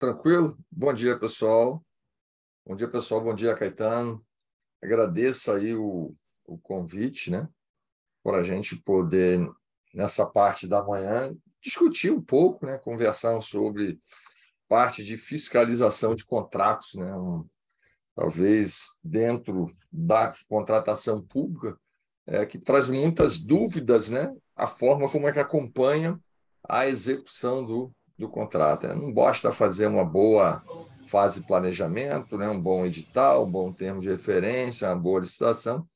Tranquilo? Bom dia, pessoal. Bom dia, pessoal. Bom dia, Caetano. Agradeço aí o, o convite, né? Para a gente poder, nessa parte da manhã, discutir um pouco, né? Conversar sobre parte de fiscalização de contratos, né? Um, talvez dentro da contratação pública, é, que traz muitas dúvidas, né? A forma como é que acompanha a execução do do contrato. É, não basta fazer uma boa fase de planejamento, né? um bom edital, um bom termo de referência, uma boa licitação,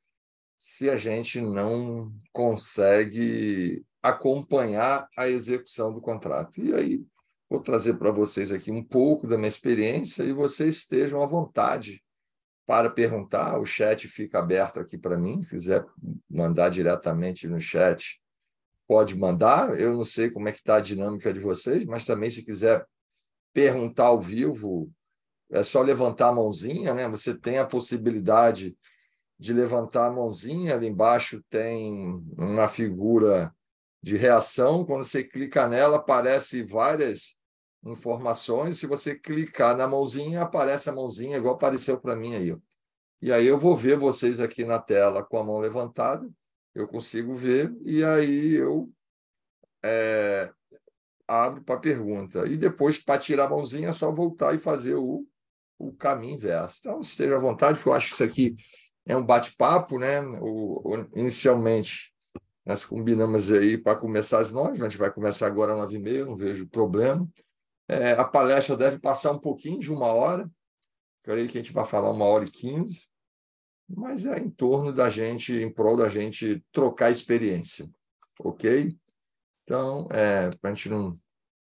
se a gente não consegue acompanhar a execução do contrato. E aí vou trazer para vocês aqui um pouco da minha experiência e vocês estejam à vontade para perguntar. O chat fica aberto aqui para mim, se quiser mandar diretamente no chat pode mandar. Eu não sei como é que está a dinâmica de vocês, mas também se quiser perguntar ao vivo, é só levantar a mãozinha, né? Você tem a possibilidade de levantar a mãozinha, ali embaixo tem uma figura de reação, quando você clica nela aparece várias informações, se você clicar na mãozinha, aparece a mãozinha igual apareceu para mim aí. E aí eu vou ver vocês aqui na tela com a mão levantada eu consigo ver, e aí eu é, abro para pergunta. E depois, para tirar a mãozinha, é só voltar e fazer o, o caminho inverso. Então, esteja à vontade, que eu acho que isso aqui é um bate-papo, né? O, o, inicialmente, nós combinamos aí para começar às nove, a gente vai começar agora às nove e meia, não vejo problema. É, a palestra deve passar um pouquinho de uma hora, creio que a gente vai falar uma hora e quinze mas é em torno da gente, em prol da gente trocar experiência, ok? Então, é, para a gente não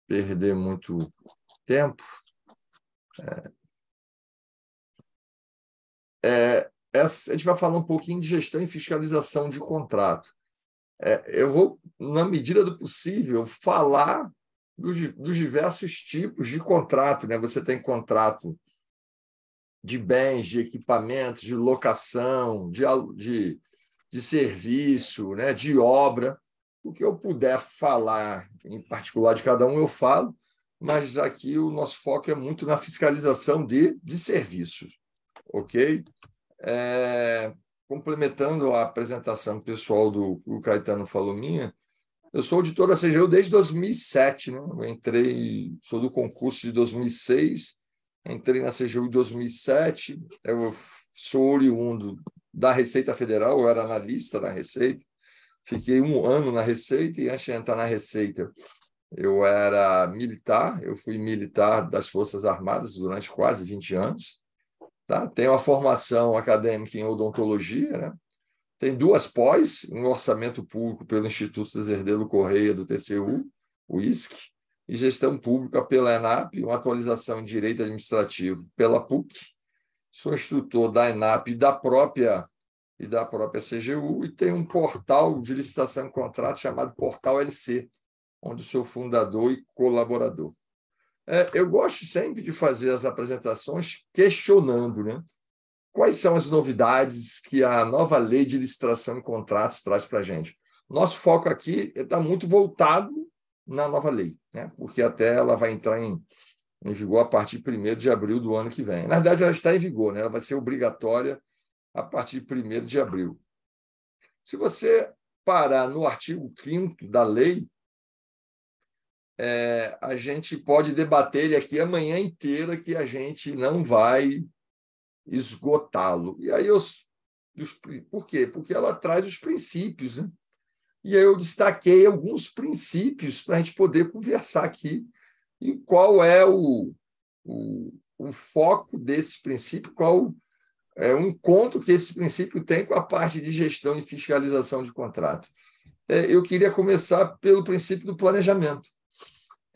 perder muito tempo, é, é, a gente vai falar um pouquinho de gestão e fiscalização de contrato. É, eu vou, na medida do possível, falar dos, dos diversos tipos de contrato. Né? Você tem contrato de bens, de equipamentos, de locação, de, de, de serviço, né, de obra. O que eu puder falar em particular de cada um, eu falo, mas aqui o nosso foco é muito na fiscalização de, de serviços, ok? É, complementando a apresentação pessoal do o Caetano falou minha, eu sou auditor da CGU desde 2007, né? Eu entrei, sou do concurso de 2006, entrei na CGU em 2007, eu sou oriundo da Receita Federal, eu era analista da Receita, fiquei um ano na Receita e antes de entrar na Receita, eu era militar, eu fui militar das Forças Armadas durante quase 20 anos. Tá? Tenho uma formação acadêmica em odontologia, né? tem duas pós em orçamento público pelo Instituto Zerdelo Correia do TCU, o ISC, e Gestão Pública pela ENAP, uma atualização em Direito Administrativo pela PUC. Sou instrutor da ENAP e da própria e da própria CGU e tem um portal de licitação e contrato chamado Portal LC, onde sou fundador e colaborador. É, eu gosto sempre de fazer as apresentações questionando, né? Quais são as novidades que a nova lei de licitação e contratos traz para a gente? Nosso foco aqui está é muito voltado na nova lei, né? porque até ela vai entrar em, em vigor a partir de 1 de abril do ano que vem. Na verdade, ela está em vigor, né? ela vai ser obrigatória a partir de 1 de abril. Se você parar no artigo 5 da lei, é, a gente pode debater ele aqui a manhã inteira, que a gente não vai esgotá-lo. E aí eu. Dos, por quê? Porque ela traz os princípios, né? e eu destaquei alguns princípios para a gente poder conversar aqui e qual é o, o, o, foco desse princípio, qual é o encontro que esse princípio tem com a parte de gestão e fiscalização de contrato. É, eu queria começar pelo princípio do planejamento.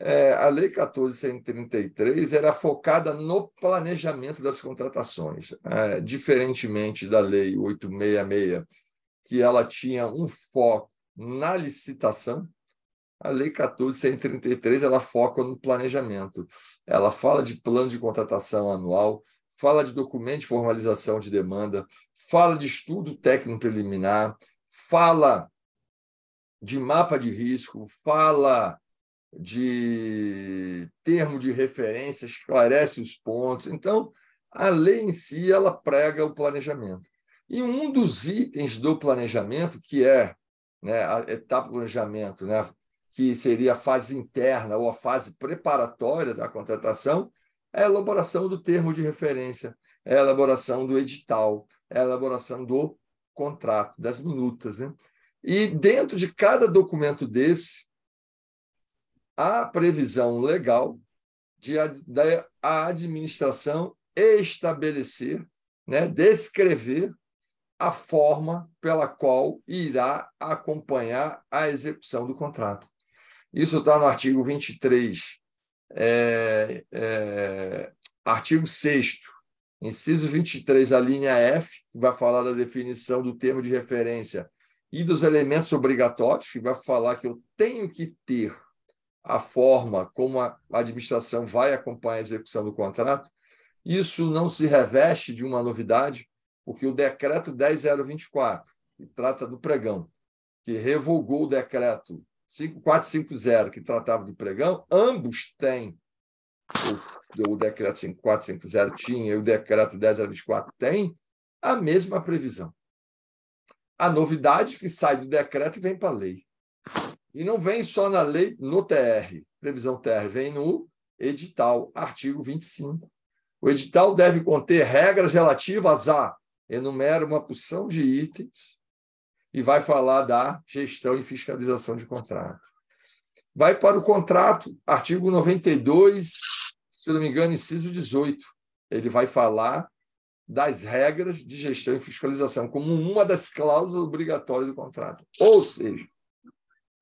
É, a Lei 14.133 era focada no planejamento das contratações, é, diferentemente da Lei 866, que ela tinha um foco na licitação, a Lei 14133 ela foca no planejamento. Ela fala de plano de contratação anual, fala de documento de formalização de demanda, fala de estudo técnico preliminar, fala de mapa de risco, fala de termo de referência, esclarece os pontos. Então, a lei em si ela prega o planejamento. E um dos itens do planejamento, que é né, a etapa do planejamento, né, que seria a fase interna ou a fase preparatória da contratação, é a elaboração do termo de referência, é a elaboração do edital, é a elaboração do contrato, das minutas. Né? E dentro de cada documento desse, há previsão legal de, a administração estabelecer, né, descrever a forma pela qual irá acompanhar a execução do contrato. Isso está no artigo 23, é, é, artigo 6, inciso 23, a linha F, que vai falar da definição do termo de referência e dos elementos obrigatórios, que vai falar que eu tenho que ter a forma como a administração vai acompanhar a execução do contrato. Isso não se reveste de uma novidade, porque o decreto 10024, que trata do pregão, que revogou o decreto 5450, que tratava do pregão, ambos têm o, o decreto 5450 tinha e o decreto 10024 tem a mesma previsão. A novidade que sai do decreto vem para a lei. E não vem só na lei, no TR, previsão TR, vem no edital, artigo 25. O edital deve conter regras relativas a enumera uma porção de itens e vai falar da gestão e fiscalização de contrato. Vai para o contrato, artigo 92, se não me engano, inciso 18. Ele vai falar das regras de gestão e fiscalização como uma das cláusulas obrigatórias do contrato. Ou seja,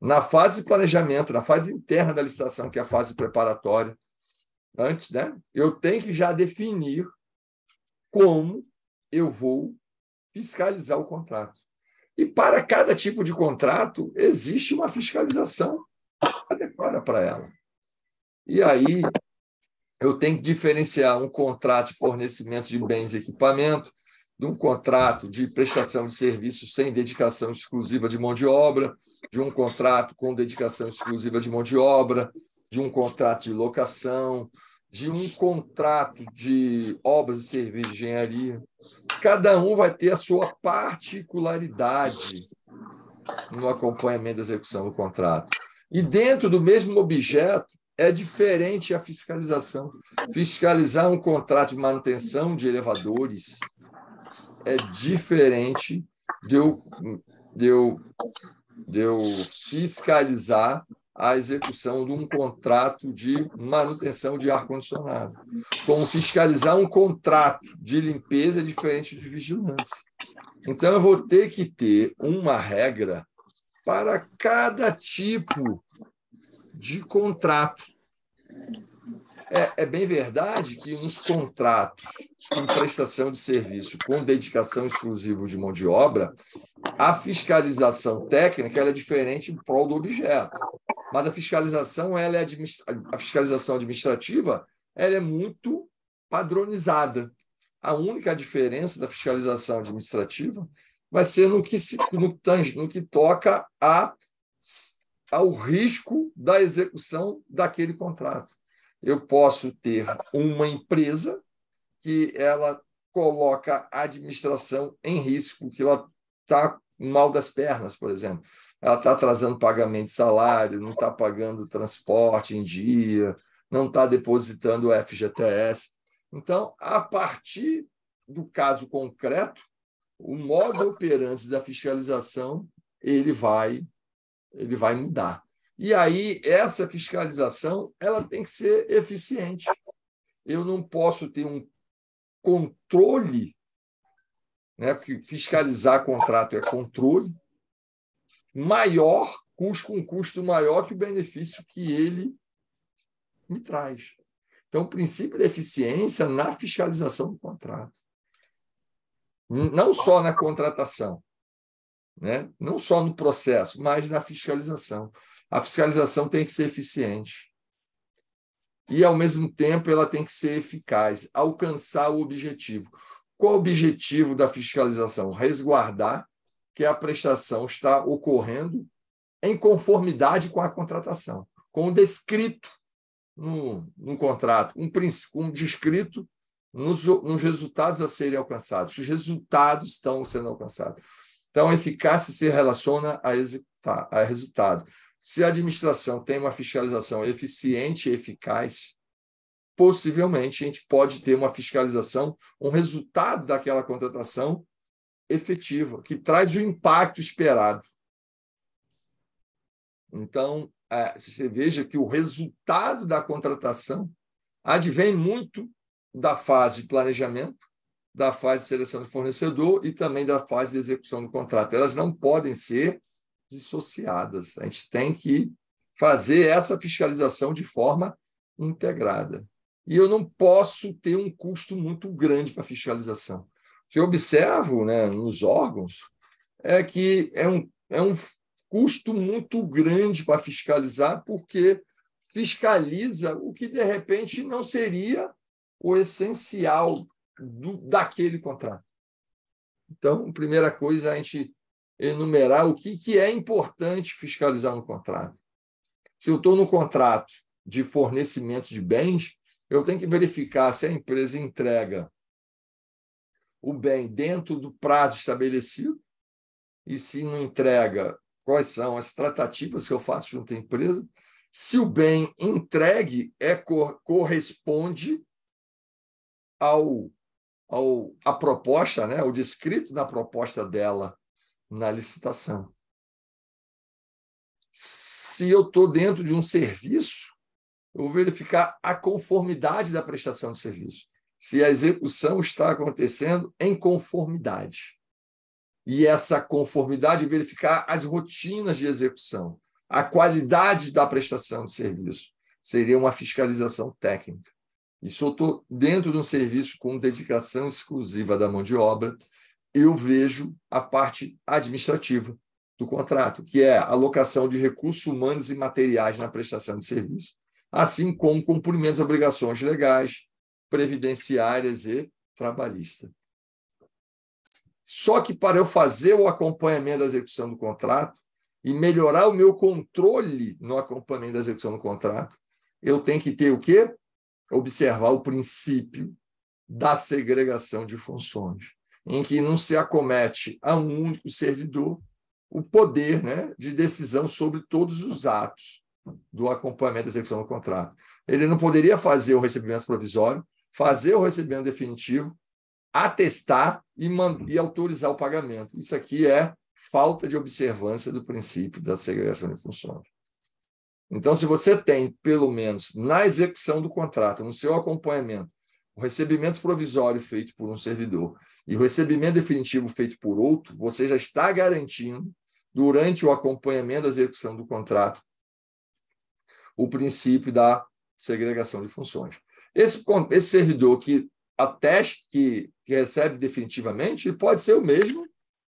na fase de planejamento, na fase interna da licitação, que é a fase preparatória, antes, né? Eu tenho que já definir como eu vou fiscalizar o contrato. E para cada tipo de contrato, existe uma fiscalização adequada para ela. E aí, eu tenho que diferenciar um contrato de fornecimento de bens e equipamento de um contrato de prestação de serviços sem dedicação exclusiva de mão de obra, de um contrato com dedicação exclusiva de mão de obra, de um contrato de locação, de um contrato de obras e serviços de engenharia. Cada um vai ter a sua particularidade no acompanhamento da execução do contrato. E dentro do mesmo objeto, é diferente a fiscalização. Fiscalizar um contrato de manutenção de elevadores é diferente de eu, de eu, de eu fiscalizar a execução de um contrato de manutenção de ar-condicionado. Como fiscalizar um contrato de limpeza é diferente de vigilância. Então, eu vou ter que ter uma regra para cada tipo de contrato. É, é, bem verdade que nos contratos em prestação de serviço com dedicação exclusiva de mão de obra, a fiscalização técnica é diferente em prol do objeto, mas a fiscalização ela é administ... a fiscalização administrativa ela é muito padronizada. A única diferença da fiscalização administrativa vai ser no que se, no, no que toca a ao risco da execução daquele contrato. Eu posso ter uma empresa que ela coloca a administração em risco, que ela está mal das pernas, por exemplo. Ela está atrasando pagamento de salário, não está pagando transporte em dia, não está depositando o FGTS. Então, a partir do caso concreto, o modo operante da fiscalização ele vai ele vai mudar. E aí essa fiscalização ela tem que ser eficiente. Eu não posso ter um controle né? porque fiscalizar contrato é controle, maior, custo com um custo maior que o benefício que ele me traz. Então, o princípio da eficiência na fiscalização do contrato. Não só na contratação, né? não só no processo, mas na fiscalização. A fiscalização tem que ser eficiente. E, ao mesmo tempo, ela tem que ser eficaz, alcançar o objetivo. Qual o objetivo da fiscalização? Resguardar que a prestação está ocorrendo em conformidade com a contratação, com o descrito no, no contrato, um, um descrito nos, nos resultados a serem alcançados. Os resultados estão sendo alcançados. Então, a eficácia se relaciona a, executar, a resultado. Se a administração tem uma fiscalização eficiente e eficaz, possivelmente a gente pode ter uma fiscalização, um resultado daquela contratação efetiva, que traz o impacto esperado. Então, é, você veja que o resultado da contratação advém muito da fase de planejamento, da fase de seleção do fornecedor e também da fase de execução do contrato. Elas não podem ser dissociadas. A gente tem que fazer essa fiscalização de forma integrada e eu não posso ter um custo muito grande para fiscalização. O que eu observo né, nos órgãos é que é um, é um custo muito grande para fiscalizar, porque fiscaliza o que, de repente, não seria o essencial do, daquele contrato. Então, primeira coisa, é a gente enumerar o que, que é importante fiscalizar no contrato. Se eu estou no contrato de fornecimento de bens, eu tenho que verificar se a empresa entrega o bem dentro do prazo estabelecido e se não entrega, quais são as tratativas que eu faço junto à empresa. Se o bem entregue é corresponde ao, ao a proposta, né, o descrito na proposta dela na licitação. Se eu estou dentro de um serviço eu vou verificar a conformidade da prestação de serviço. Se a execução está acontecendo em conformidade. E essa conformidade, é verificar as rotinas de execução, a qualidade da prestação de serviço. Seria uma fiscalização técnica. Isso eu estou dentro de um serviço com dedicação exclusiva da mão de obra, eu vejo a parte administrativa do contrato, que é a alocação de recursos humanos e materiais na prestação de serviço assim como cumprimento de obrigações legais, previdenciárias e trabalhista. Só que para eu fazer o acompanhamento da execução do contrato e melhorar o meu controle no acompanhamento da execução do contrato, eu tenho que ter o quê? Observar o princípio da segregação de funções, em que não se acomete a um único servidor o poder né, de decisão sobre todos os atos do acompanhamento da execução do contrato. Ele não poderia fazer o recebimento provisório, fazer o recebimento definitivo, atestar e, e autorizar o pagamento. Isso aqui é falta de observância do princípio da segregação de funções. Então, se você tem, pelo menos na execução do contrato, no seu acompanhamento, o recebimento provisório feito por um servidor e o recebimento definitivo feito por outro, você já está garantindo, durante o acompanhamento da execução do contrato, o princípio da segregação de funções. Esse, esse servidor que ateste, que, que recebe definitivamente, ele pode ser o mesmo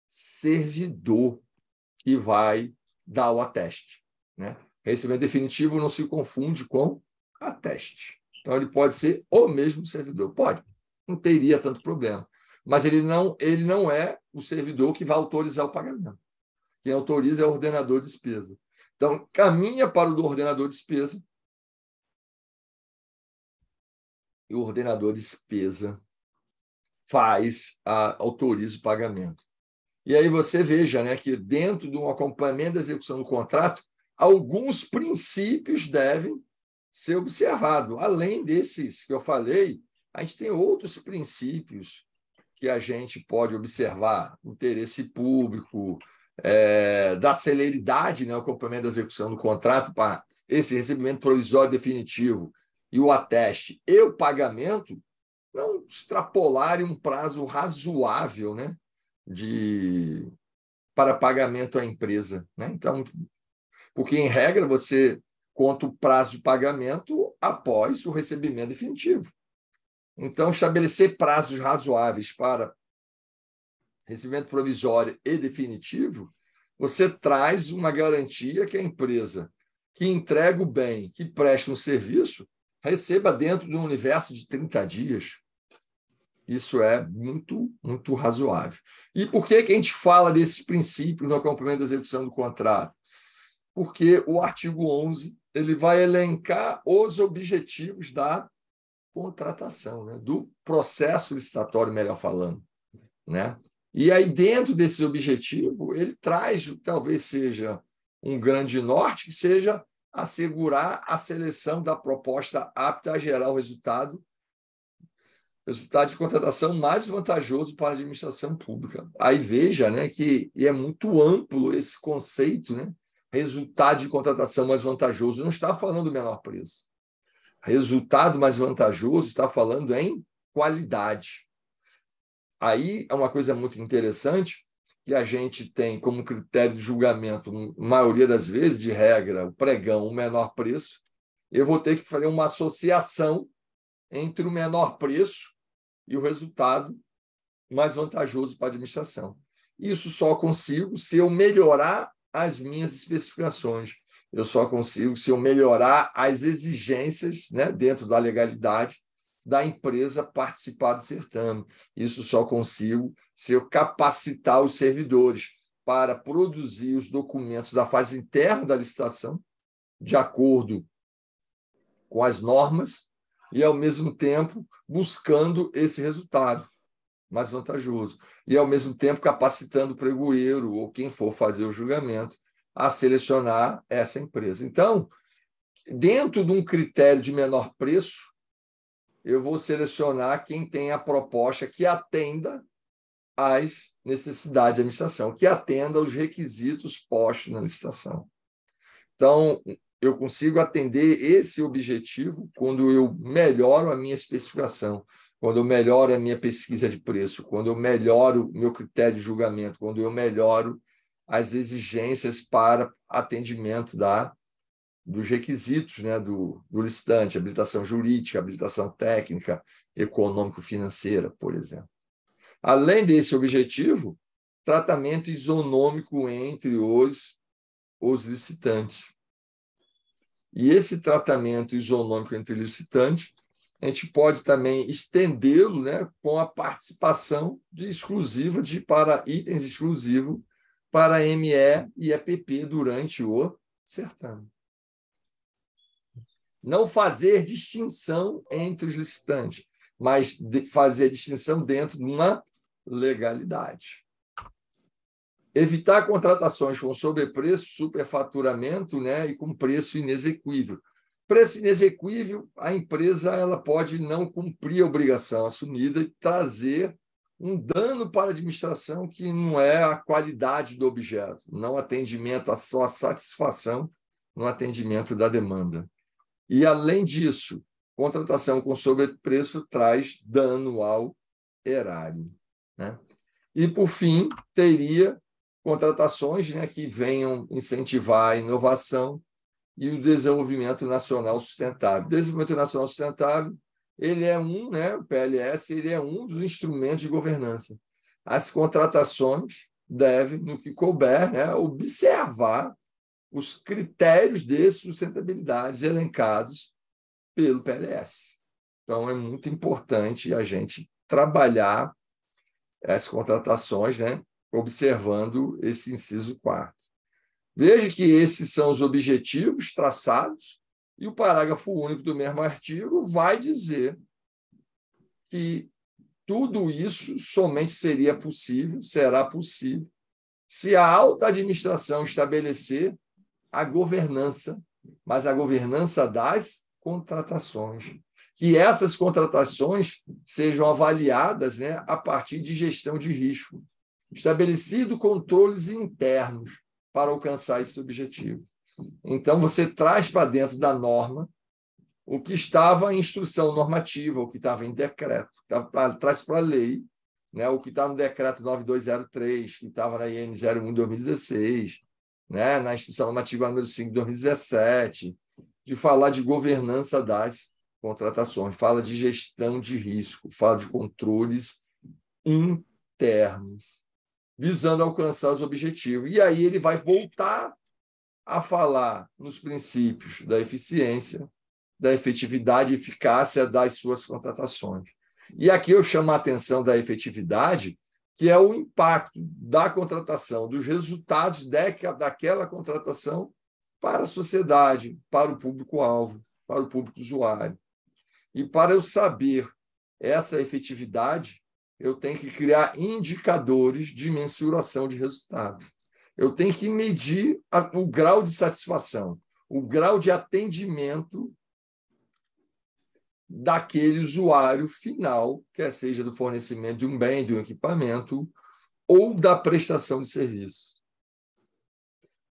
servidor que vai dar o ateste. Né? Recebimento definitivo não se confunde com ateste. Então, ele pode ser o mesmo servidor. Pode, não teria tanto problema. Mas ele não, ele não é o servidor que vai autorizar o pagamento. Quem autoriza é o ordenador de despesa. Então, caminha para o do ordenador de despesa. E o ordenador de despesa faz, a, autoriza o pagamento. E aí você veja né, que dentro de um acompanhamento da execução do contrato, alguns princípios devem ser observados. Além desses que eu falei, a gente tem outros princípios que a gente pode observar: interesse público, é, da celeridade, né, o complemento da execução do contrato para esse recebimento provisório definitivo e o ateste e o pagamento não extrapolarem um prazo razoável né, de, para pagamento à empresa. Né? Então, porque, em regra, você conta o prazo de pagamento após o recebimento definitivo. Então, estabelecer prazos razoáveis para recebimento provisório e definitivo, você traz uma garantia que a empresa que entrega o bem, que presta um serviço, receba dentro de um universo de 30 dias. Isso é muito, muito razoável. E por que, que a gente fala desses princípios no acompanhamento da execução do contrato? Porque o artigo 11 ele vai elencar os objetivos da contratação, né? do processo licitatório, melhor falando. Né? E aí, dentro desse objetivo, ele traz o que talvez seja um grande norte, que seja assegurar a seleção da proposta apta a gerar o resultado resultado de contratação mais vantajoso para a administração pública. Aí veja né, que é muito amplo esse conceito, né? resultado de contratação mais vantajoso. Não está falando menor preço. Resultado mais vantajoso está falando em qualidade. Aí é uma coisa muito interessante que a gente tem como critério de julgamento, na maioria das vezes, de regra, o pregão, o menor preço. Eu vou ter que fazer uma associação entre o menor preço e o resultado mais vantajoso para a administração. Isso só consigo se eu melhorar as minhas especificações. Eu só consigo se eu melhorar as exigências né, dentro da legalidade da empresa participar do certame. Isso só consigo se eu capacitar os servidores para produzir os documentos da fase interna da licitação, de acordo com as normas, e, ao mesmo tempo, buscando esse resultado mais vantajoso. E, ao mesmo tempo, capacitando o pregoeiro ou quem for fazer o julgamento a selecionar essa empresa. Então, dentro de um critério de menor preço, eu vou selecionar quem tem a proposta que atenda às necessidades da licitação, que atenda aos requisitos postos na licitação. Então, eu consigo atender esse objetivo quando eu melhoro a minha especificação, quando eu melhoro a minha pesquisa de preço, quando eu melhoro meu critério de julgamento, quando eu melhoro as exigências para atendimento da dos requisitos né, do, do listante, habilitação jurídica, habilitação técnica, econômico-financeira, por exemplo. Além desse objetivo, tratamento isonômico entre os, os licitantes. E esse tratamento isonômico entre licitantes, a gente pode também estendê-lo né, com a participação de exclusiva de para itens exclusivos para ME e EPP durante o certame não fazer distinção entre os licitantes, mas fazer distinção dentro de uma legalidade. Evitar contratações com sobrepreço, superfaturamento né, e com preço inexequível. Preço inexequível, a empresa ela pode não cumprir a obrigação assumida e trazer um dano para a administração que não é a qualidade do objeto, não atendimento à só satisfação no atendimento da demanda. E, além disso, contratação com sobrepreço traz dano ao erário. Né? E, por fim, teria contratações né, que venham incentivar a inovação e o desenvolvimento nacional sustentável. Desenvolvimento nacional sustentável, ele é um, né, o PLS, ele é um dos instrumentos de governança. As contratações devem, no que couber, né, observar os critérios de sustentabilidade elencados pelo PLS. Então, é muito importante a gente trabalhar as contratações, né, observando esse inciso 4. Veja que esses são os objetivos traçados, e o parágrafo único do mesmo artigo vai dizer que tudo isso somente seria possível, será possível, se a alta administração estabelecer a governança, mas a governança das contratações. Que essas contratações sejam avaliadas né, a partir de gestão de risco, estabelecido controles internos para alcançar esse objetivo. Então, você traz para dentro da norma o que estava em instrução normativa, o que estava em decreto, tá, traz para a lei, né, o que está no decreto 9203, que estava na IN 01 2016, né, na Instituição Normativa número 5 de 2017, de falar de governança das contratações, fala de gestão de risco, fala de controles internos, visando alcançar os objetivos. E aí ele vai voltar a falar nos princípios da eficiência, da efetividade e eficácia das suas contratações. E aqui eu chamo a atenção da efetividade, que é o impacto da contratação, dos resultados daquela contratação para a sociedade, para o público-alvo, para o público usuário. E para eu saber essa efetividade, eu tenho que criar indicadores de mensuração de resultado. Eu tenho que medir o grau de satisfação, o grau de atendimento daquele usuário final, quer seja do fornecimento de um bem, de um equipamento, ou da prestação de serviço.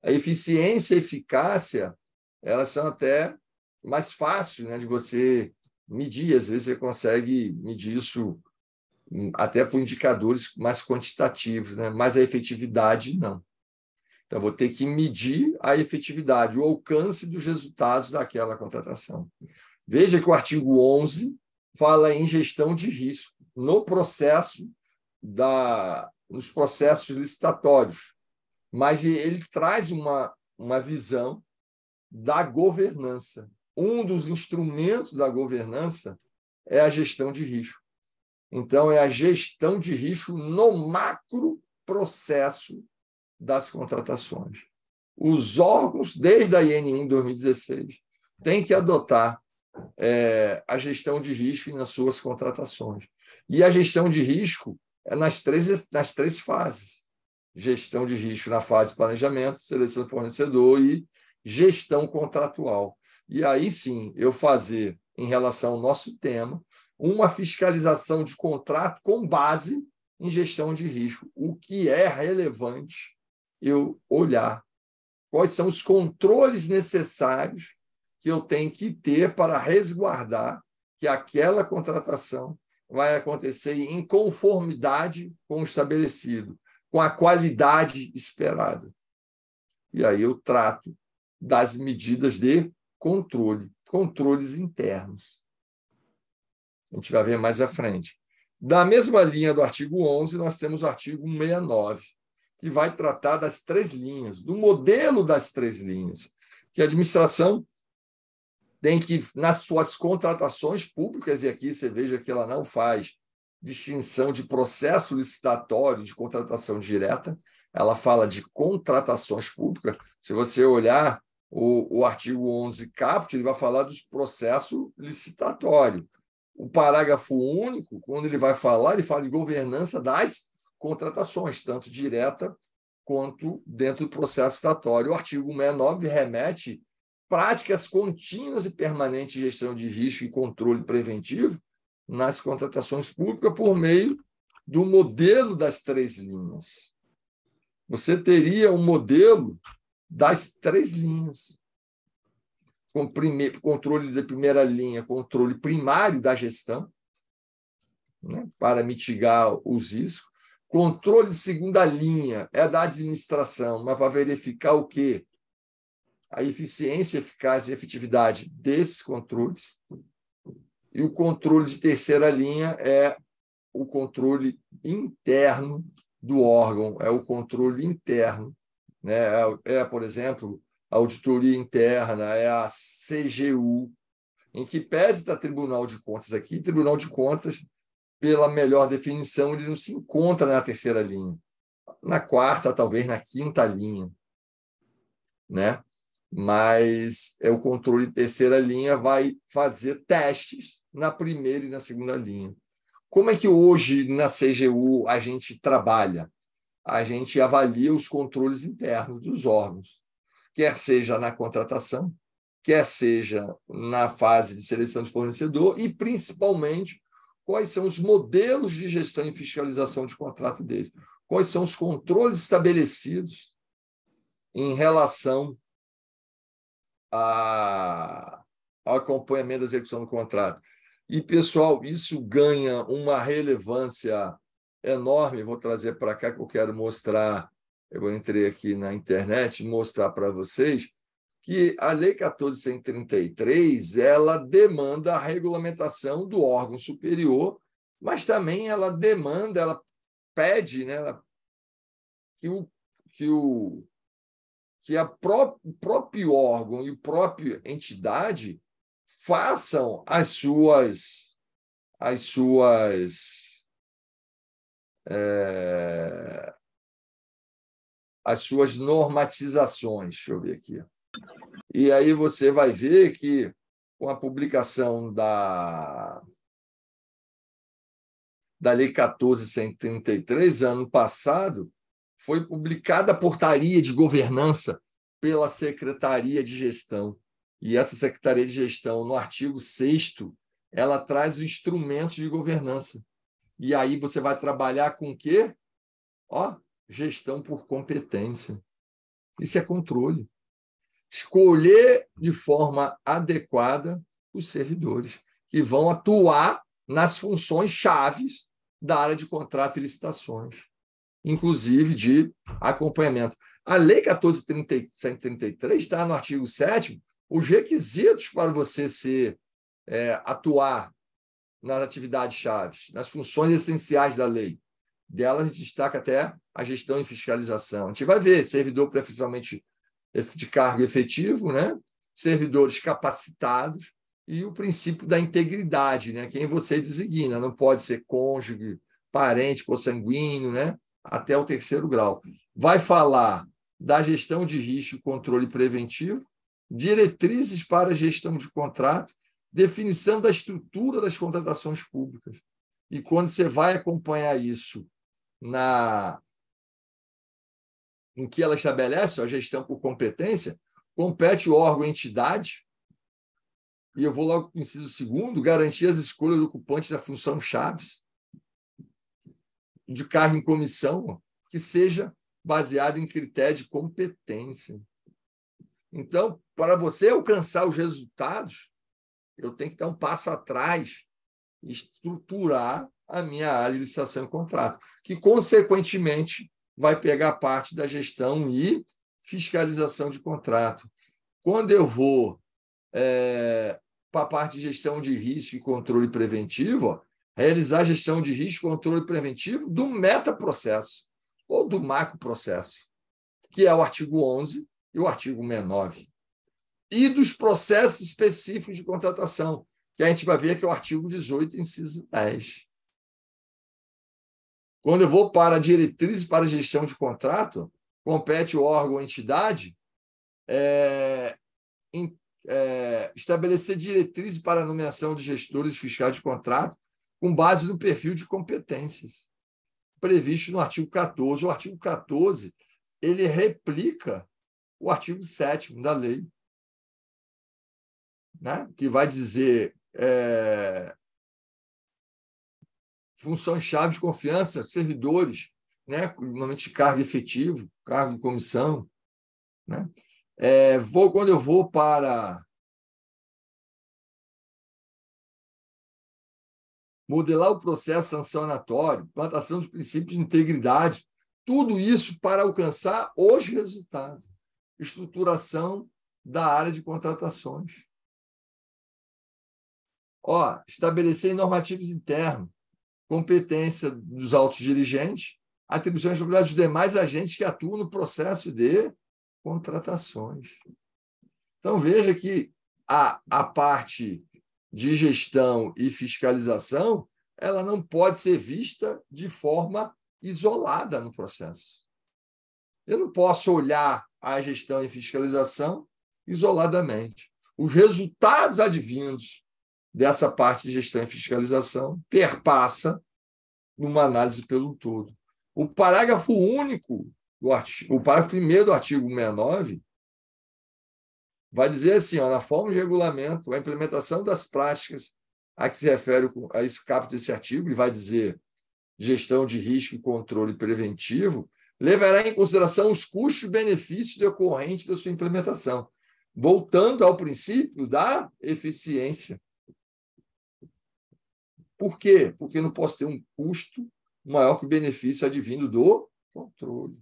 A eficiência e a eficácia, elas são até mais fáceis né, de você medir. Às vezes você consegue medir isso hum, até por indicadores mais quantitativos, né? mas a efetividade não. Então, vou ter que medir a efetividade, o alcance dos resultados daquela contratação. Veja que o artigo 11 fala em gestão de risco no processo da nos processos licitatórios, mas ele traz uma, uma visão da governança. Um dos instrumentos da governança é a gestão de risco. Então, é a gestão de risco no macro processo das contratações. Os órgãos, desde a IN1 2016, têm que adotar é, a gestão de risco nas suas contratações. E a gestão de risco é nas três, nas três fases: gestão de risco na fase de planejamento, seleção de fornecedor e gestão contratual. E aí sim, eu fazer, em relação ao nosso tema, uma fiscalização de contrato com base em gestão de risco. O que é relevante eu olhar? Quais são os controles necessários que eu tenho que ter para resguardar que aquela contratação vai acontecer em conformidade com o estabelecido, com a qualidade esperada. E aí eu trato das medidas de controle, controles internos. A gente vai ver mais à frente. Da mesma linha do artigo 11, nós temos o artigo 69, que vai tratar das três linhas, do modelo das três linhas, que a administração tem que, nas suas contratações públicas, e aqui você veja que ela não faz distinção de processo licitatório de contratação direta, ela fala de contratações públicas. Se você olhar o, o artigo 11 caput, ele vai falar dos processos licitatórios O parágrafo único, quando ele vai falar, ele fala de governança das contratações, tanto direta quanto dentro do processo estatório. O artigo 69 remete práticas contínuas e permanentes de gestão de risco e controle preventivo nas contratações públicas por meio do modelo das três linhas. Você teria um modelo das três linhas. Com primeiro, controle da primeira linha, controle primário da gestão, né, para mitigar os riscos. Controle de segunda linha é da administração, mas para verificar o quê? a eficiência, eficácia e efetividade desses controles. E o controle de terceira linha é o controle interno do órgão, é o controle interno. Né? É, é por exemplo, a auditoria interna, é a CGU, em que pese da Tribunal de Contas aqui, Tribunal de Contas, pela melhor definição, ele não se encontra na terceira linha, na quarta, talvez na quinta linha. Né? mas é o controle de terceira linha vai fazer testes na primeira e na segunda linha. Como é que hoje na CGU a gente trabalha? A gente avalia os controles internos dos órgãos, quer seja na contratação, quer seja na fase de seleção de fornecedor e principalmente quais são os modelos de gestão e fiscalização de contrato dele, quais são os controles estabelecidos em relação a, ao acompanhamento da execução do contrato. E, pessoal, isso ganha uma relevância enorme. Vou trazer para cá que eu quero mostrar. Eu entrei aqui na internet mostrar para vocês que a Lei 14133 ela demanda a regulamentação do órgão superior, mas também ela demanda, ela pede, né, que o, que o que a pró o próprio órgão e a própria entidade façam as suas as suas é, as suas normatizações. Deixa eu ver aqui. E aí você vai ver que com a publicação da da Lei 1433, ano passado, foi publicada a portaria de governança pela Secretaria de Gestão. E essa Secretaria de Gestão, no artigo 6 ela traz os instrumentos de governança. E aí você vai trabalhar com o quê? Ó, gestão por competência. Isso é controle. Escolher de forma adequada os servidores que vão atuar nas funções chaves da área de contrato e licitações inclusive de acompanhamento. A Lei 1433 está no artigo 7 os requisitos para você ser, é, atuar nas atividades chaves, nas funções essenciais da lei. Dela a gente destaca até a gestão e fiscalização. A gente vai ver servidor preferencialmente de cargo efetivo, né? servidores capacitados e o princípio da integridade, né? quem você designa. Não pode ser cônjuge, parente, consanguíneo, né? até o terceiro grau. Vai falar da gestão de risco e controle preventivo, diretrizes para gestão de contrato, definição da estrutura das contratações públicas. E quando você vai acompanhar isso na no que ela estabelece, a gestão por competência, compete o órgão entidade, e eu vou logo para o inciso segundo, garantir as escolhas do ocupante da função chaves de carro em comissão que seja baseado em critério de competência. Então, para você alcançar os resultados, eu tenho que dar um passo atrás e estruturar a minha área de licitação e contrato, que, consequentemente, vai pegar parte da gestão e fiscalização de contrato. Quando eu vou é, para a parte de gestão de risco e controle preventivo, ó, realizar gestão de risco, controle preventivo do metaprocesso ou do macroprocesso, que é o artigo 11 e o artigo 69. E dos processos específicos de contratação, que a gente vai ver que é o artigo 18, inciso 10. Quando eu vou para a diretriz para gestão de contrato, compete o órgão ou entidade é, em, é, estabelecer diretrizes para a nomeação de gestores fiscais de contrato com base no perfil de competências previsto no artigo 14. O artigo 14 ele replica o artigo 7 da lei, né? que vai dizer é, função-chave de confiança, servidores, né? normalmente cargo efetivo, cargo de comissão. Né? É, vou, quando eu vou para modelar o processo sancionatório, plantação de princípios de integridade, tudo isso para alcançar os resultados. Estruturação da área de contratações. Ó, estabelecer normativos internos, competência dos autodirigentes, dirigentes, atribuições de responsabilidades dos demais agentes que atuam no processo de contratações. Então, veja que a, a parte de gestão e fiscalização, ela não pode ser vista de forma isolada no processo. Eu não posso olhar a gestão e fiscalização isoladamente. Os resultados advindos dessa parte de gestão e fiscalização perpassa numa análise pelo todo. O parágrafo único do artigo, o parágrafo primeiro do artigo 69 vai dizer assim, ó, na forma de regulamento, a implementação das práticas a que se refere a esse capítulo desse artigo, ele vai dizer gestão de risco e controle preventivo, levará em consideração os custos e benefícios decorrentes da sua implementação, voltando ao princípio da eficiência. Por quê? Porque não posso ter um custo maior que o benefício advindo do controle.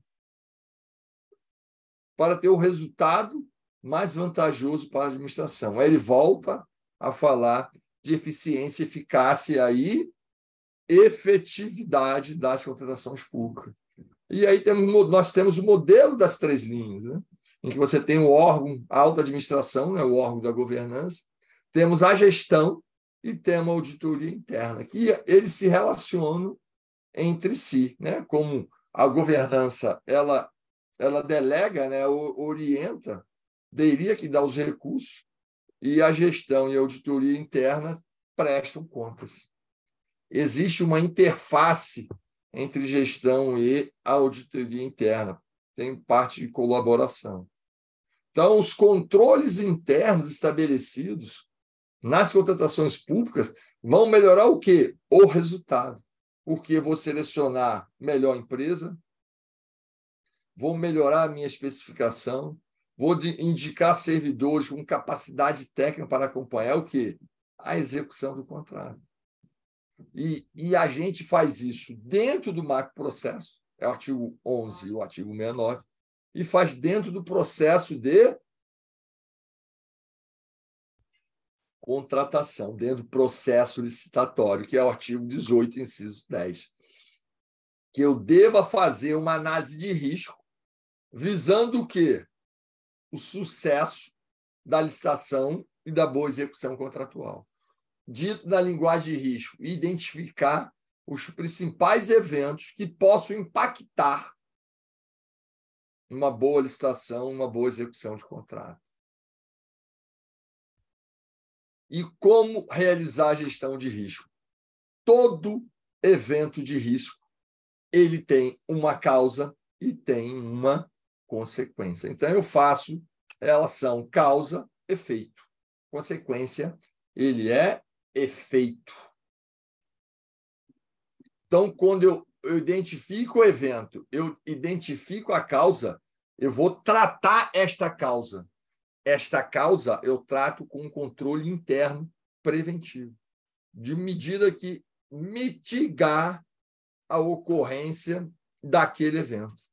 Para ter o resultado mais vantajoso para a administração. Aí ele volta a falar de eficiência, eficácia e efetividade das contratações públicas. E aí temos, nós temos o modelo das três linhas, né? em que você tem o órgão, a auto-administração, né? o órgão da governança, temos a gestão e temos a auditoria interna, que eles se relacionam entre si, né? como a governança ela, ela delega, né? orienta teria que dar os recursos e a gestão e a auditoria interna prestam contas. Existe uma interface entre gestão e auditoria interna, tem parte de colaboração. Então, os controles internos estabelecidos nas contratações públicas vão melhorar o quê? O resultado. Porque vou selecionar melhor empresa, vou melhorar a minha especificação, Vou indicar servidores com capacidade técnica para acompanhar é o quê? A execução do contrato. E, e a gente faz isso dentro do macro processo, é o artigo 11 e o artigo 69, e faz dentro do processo de contratação, dentro do processo licitatório, que é o artigo 18, inciso 10. Que eu deva fazer uma análise de risco visando o quê? o sucesso da licitação e da boa execução contratual. Dito na linguagem de risco, identificar os principais eventos que possam impactar uma boa licitação, uma boa execução de contrato. E como realizar a gestão de risco? Todo evento de risco ele tem uma causa e tem uma consequência. Então, eu faço relação causa-efeito. Consequência, ele é efeito. Então, quando eu, eu identifico o evento, eu identifico a causa, eu vou tratar esta causa. Esta causa eu trato com um controle interno preventivo, de medida que mitigar a ocorrência daquele evento.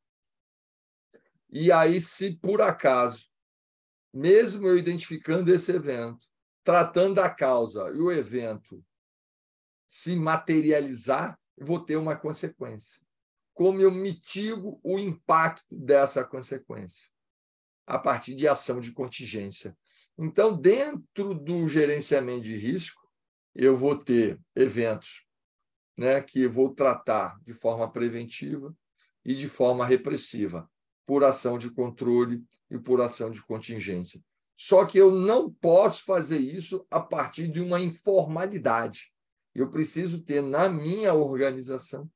E aí, se por acaso, mesmo eu identificando esse evento, tratando a causa e o evento se materializar, eu vou ter uma consequência. Como eu mitigo o impacto dessa consequência? A partir de ação de contingência. Então, dentro do gerenciamento de risco, eu vou ter eventos né, que eu vou tratar de forma preventiva e de forma repressiva por ação de controle e por ação de contingência. Só que eu não posso fazer isso a partir de uma informalidade. Eu preciso ter na minha organização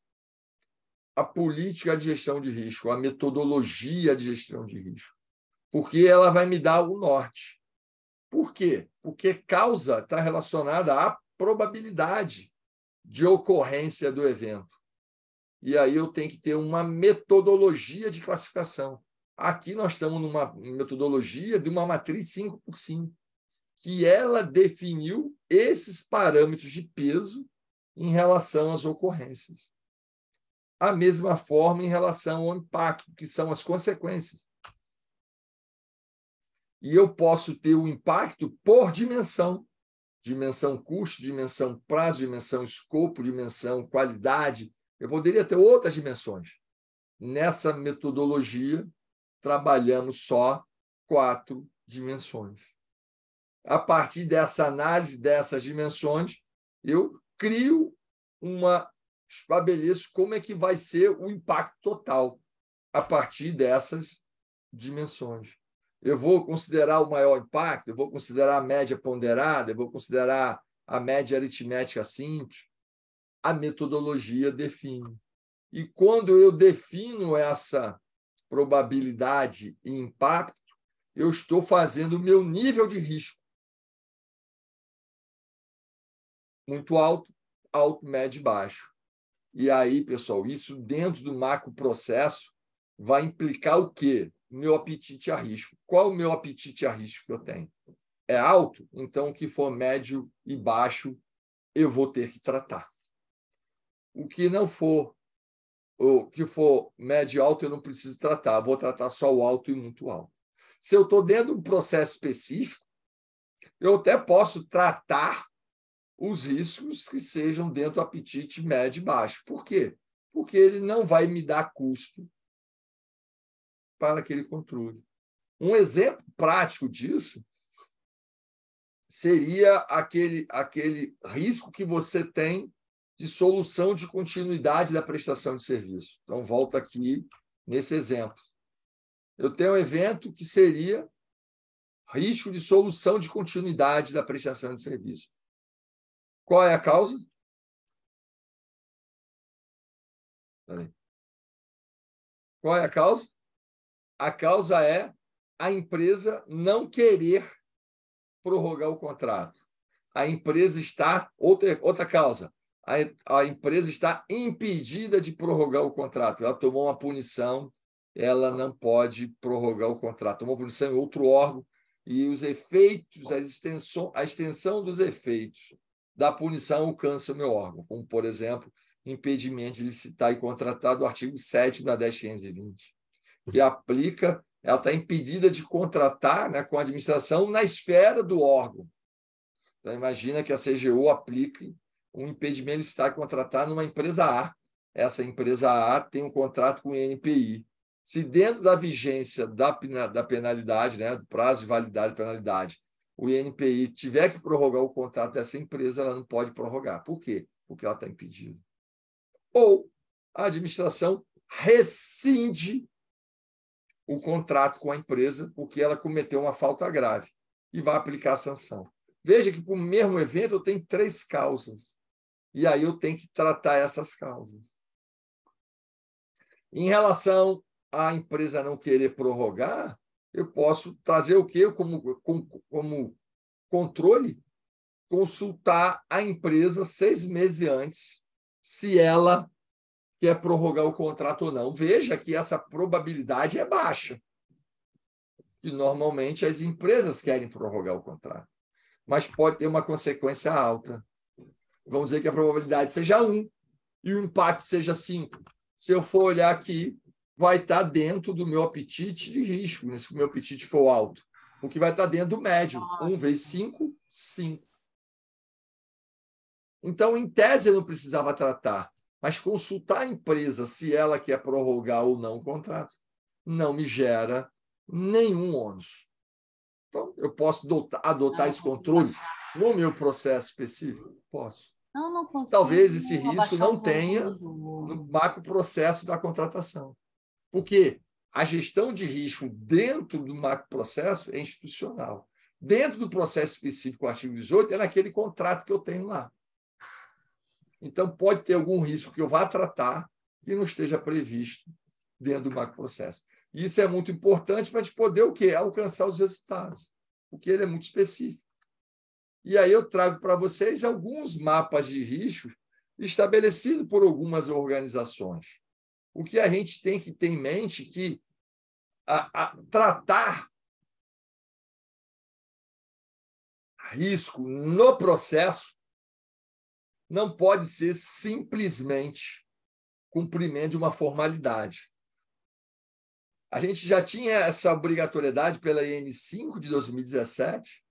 a política de gestão de risco, a metodologia de gestão de risco, porque ela vai me dar o norte. Por quê? Porque causa está relacionada à probabilidade de ocorrência do evento e aí eu tenho que ter uma metodologia de classificação. Aqui nós estamos numa metodologia de uma matriz 5 por 5, que ela definiu esses parâmetros de peso em relação às ocorrências. A mesma forma em relação ao impacto, que são as consequências. E eu posso ter o um impacto por dimensão. Dimensão custo, dimensão prazo, dimensão escopo, dimensão qualidade, eu poderia ter outras dimensões. Nessa metodologia, trabalhamos só quatro dimensões. A partir dessa análise dessas dimensões, eu crio uma estabeleço como é que vai ser o impacto total a partir dessas dimensões. Eu vou considerar o maior impacto, eu vou considerar a média ponderada, eu vou considerar a média aritmética simples, a metodologia define. E quando eu defino essa probabilidade e impacto, eu estou fazendo o meu nível de risco muito alto, alto, médio e baixo. E aí, pessoal, isso dentro do macro processo vai implicar o quê? Meu apetite a risco. Qual o meu apetite a risco que eu tenho? É alto? Então, o que for médio e baixo, eu vou ter que tratar o que não for o que for médio alto eu não preciso tratar, vou tratar só o alto e muito alto. Se eu estou dentro de um processo específico, eu até posso tratar os riscos que sejam dentro do apetite médio e baixo. Por quê? Porque ele não vai me dar custo para aquele controle. Um exemplo prático disso seria aquele, aquele risco que você tem de solução de continuidade da prestação de serviço. Então, volta aqui nesse exemplo. Eu tenho um evento que seria risco de solução de continuidade da prestação de serviço. Qual é a causa? Qual é a causa? A causa é a empresa não querer prorrogar o contrato. A empresa está. Outra, outra causa, a, a empresa está impedida de prorrogar o contrato. Ela tomou uma punição, ela não pode prorrogar o contrato. Tomou punição em outro órgão e os efeitos, a extensão, a extensão dos efeitos da punição alcança o meu órgão, como, por exemplo, impedimento de licitar e contratar do artigo 7 da 10520, que aplica, ela está impedida de contratar né, com a administração na esfera do órgão. Então, imagina que a CGU aplique um impedimento está contratado numa empresa A. Essa empresa A tem um contrato com o INPI. Se dentro da vigência da, da penalidade, né, do prazo de validade da penalidade, o INPI tiver que prorrogar o contrato dessa empresa, ela não pode prorrogar. Por quê? Porque ela está impedida. Ou a administração rescinde o contrato com a empresa porque ela cometeu uma falta grave e vai aplicar a sanção. Veja que, para o mesmo evento, eu tenho três causas. E aí eu tenho que tratar essas causas. Em relação à empresa não querer prorrogar, eu posso trazer o quê? Como, como, como controle, consultar a empresa seis meses antes se ela quer prorrogar o contrato ou não. Veja que essa probabilidade é baixa. E normalmente as empresas querem prorrogar o contrato, mas pode ter uma consequência alta. Vamos dizer que a probabilidade seja 1 e o impacto seja 5. Se eu for olhar aqui, vai estar dentro do meu apetite de risco, né? se o meu apetite for alto. O que vai estar dentro do médio. 1 vezes 5, 5. Então, em tese, eu não precisava tratar, mas consultar a empresa se ela quer prorrogar ou não o contrato não me gera nenhum ônus. Então, eu posso adotar, adotar ah, esse controle no meu processo específico? Posso. Não, não consigo. Talvez esse risco não tenha no macro processo da contratação. Porque a gestão de risco dentro do macro processo é institucional. Dentro do processo específico, o artigo 18, é naquele contrato que eu tenho lá. Então, pode ter algum risco que eu vá tratar que não esteja previsto dentro do macro processo. Isso é muito importante para a gente poder o quê? alcançar os resultados, porque ele é muito específico. E aí eu trago para vocês alguns mapas de risco estabelecidos por algumas organizações. O que a gente tem que ter em mente que a, a tratar risco no processo não pode ser simplesmente cumprimento de uma formalidade. A gente já tinha essa obrigatoriedade pela IN5 de 2017,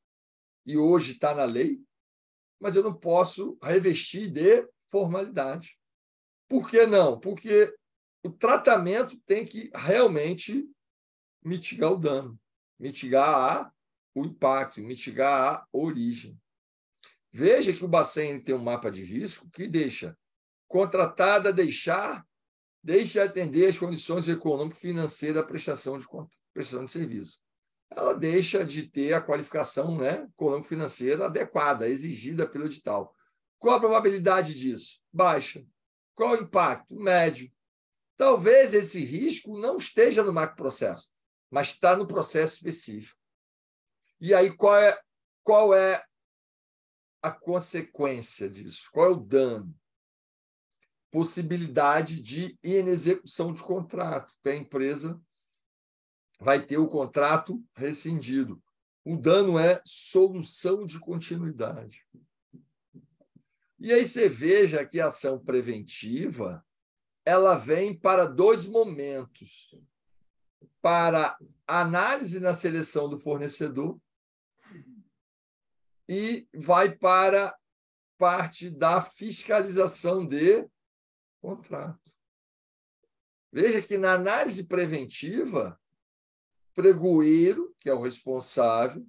e hoje está na lei, mas eu não posso revestir de formalidade. Por que não? Porque o tratamento tem que realmente mitigar o dano, mitigar a, o impacto, mitigar a origem. Veja que o Bacen tem um mapa de risco que deixa contratada deixar, deixa atender as condições econômico financeiras da prestação de, prestação de serviço ela deixa de ter a qualificação né, econômico-financeira adequada, exigida pelo edital. Qual a probabilidade disso? Baixa. Qual o impacto? Médio. Talvez esse risco não esteja no macro processo mas está no processo específico. E aí, qual é, qual é a consequência disso? Qual é o dano? Possibilidade de inexecução de contrato, que a empresa vai ter o contrato rescindido. O dano é solução de continuidade. E aí você veja que a ação preventiva ela vem para dois momentos: para análise na seleção do fornecedor e vai para parte da fiscalização de contrato. Veja que na análise preventiva pregoeiro, que é o responsável,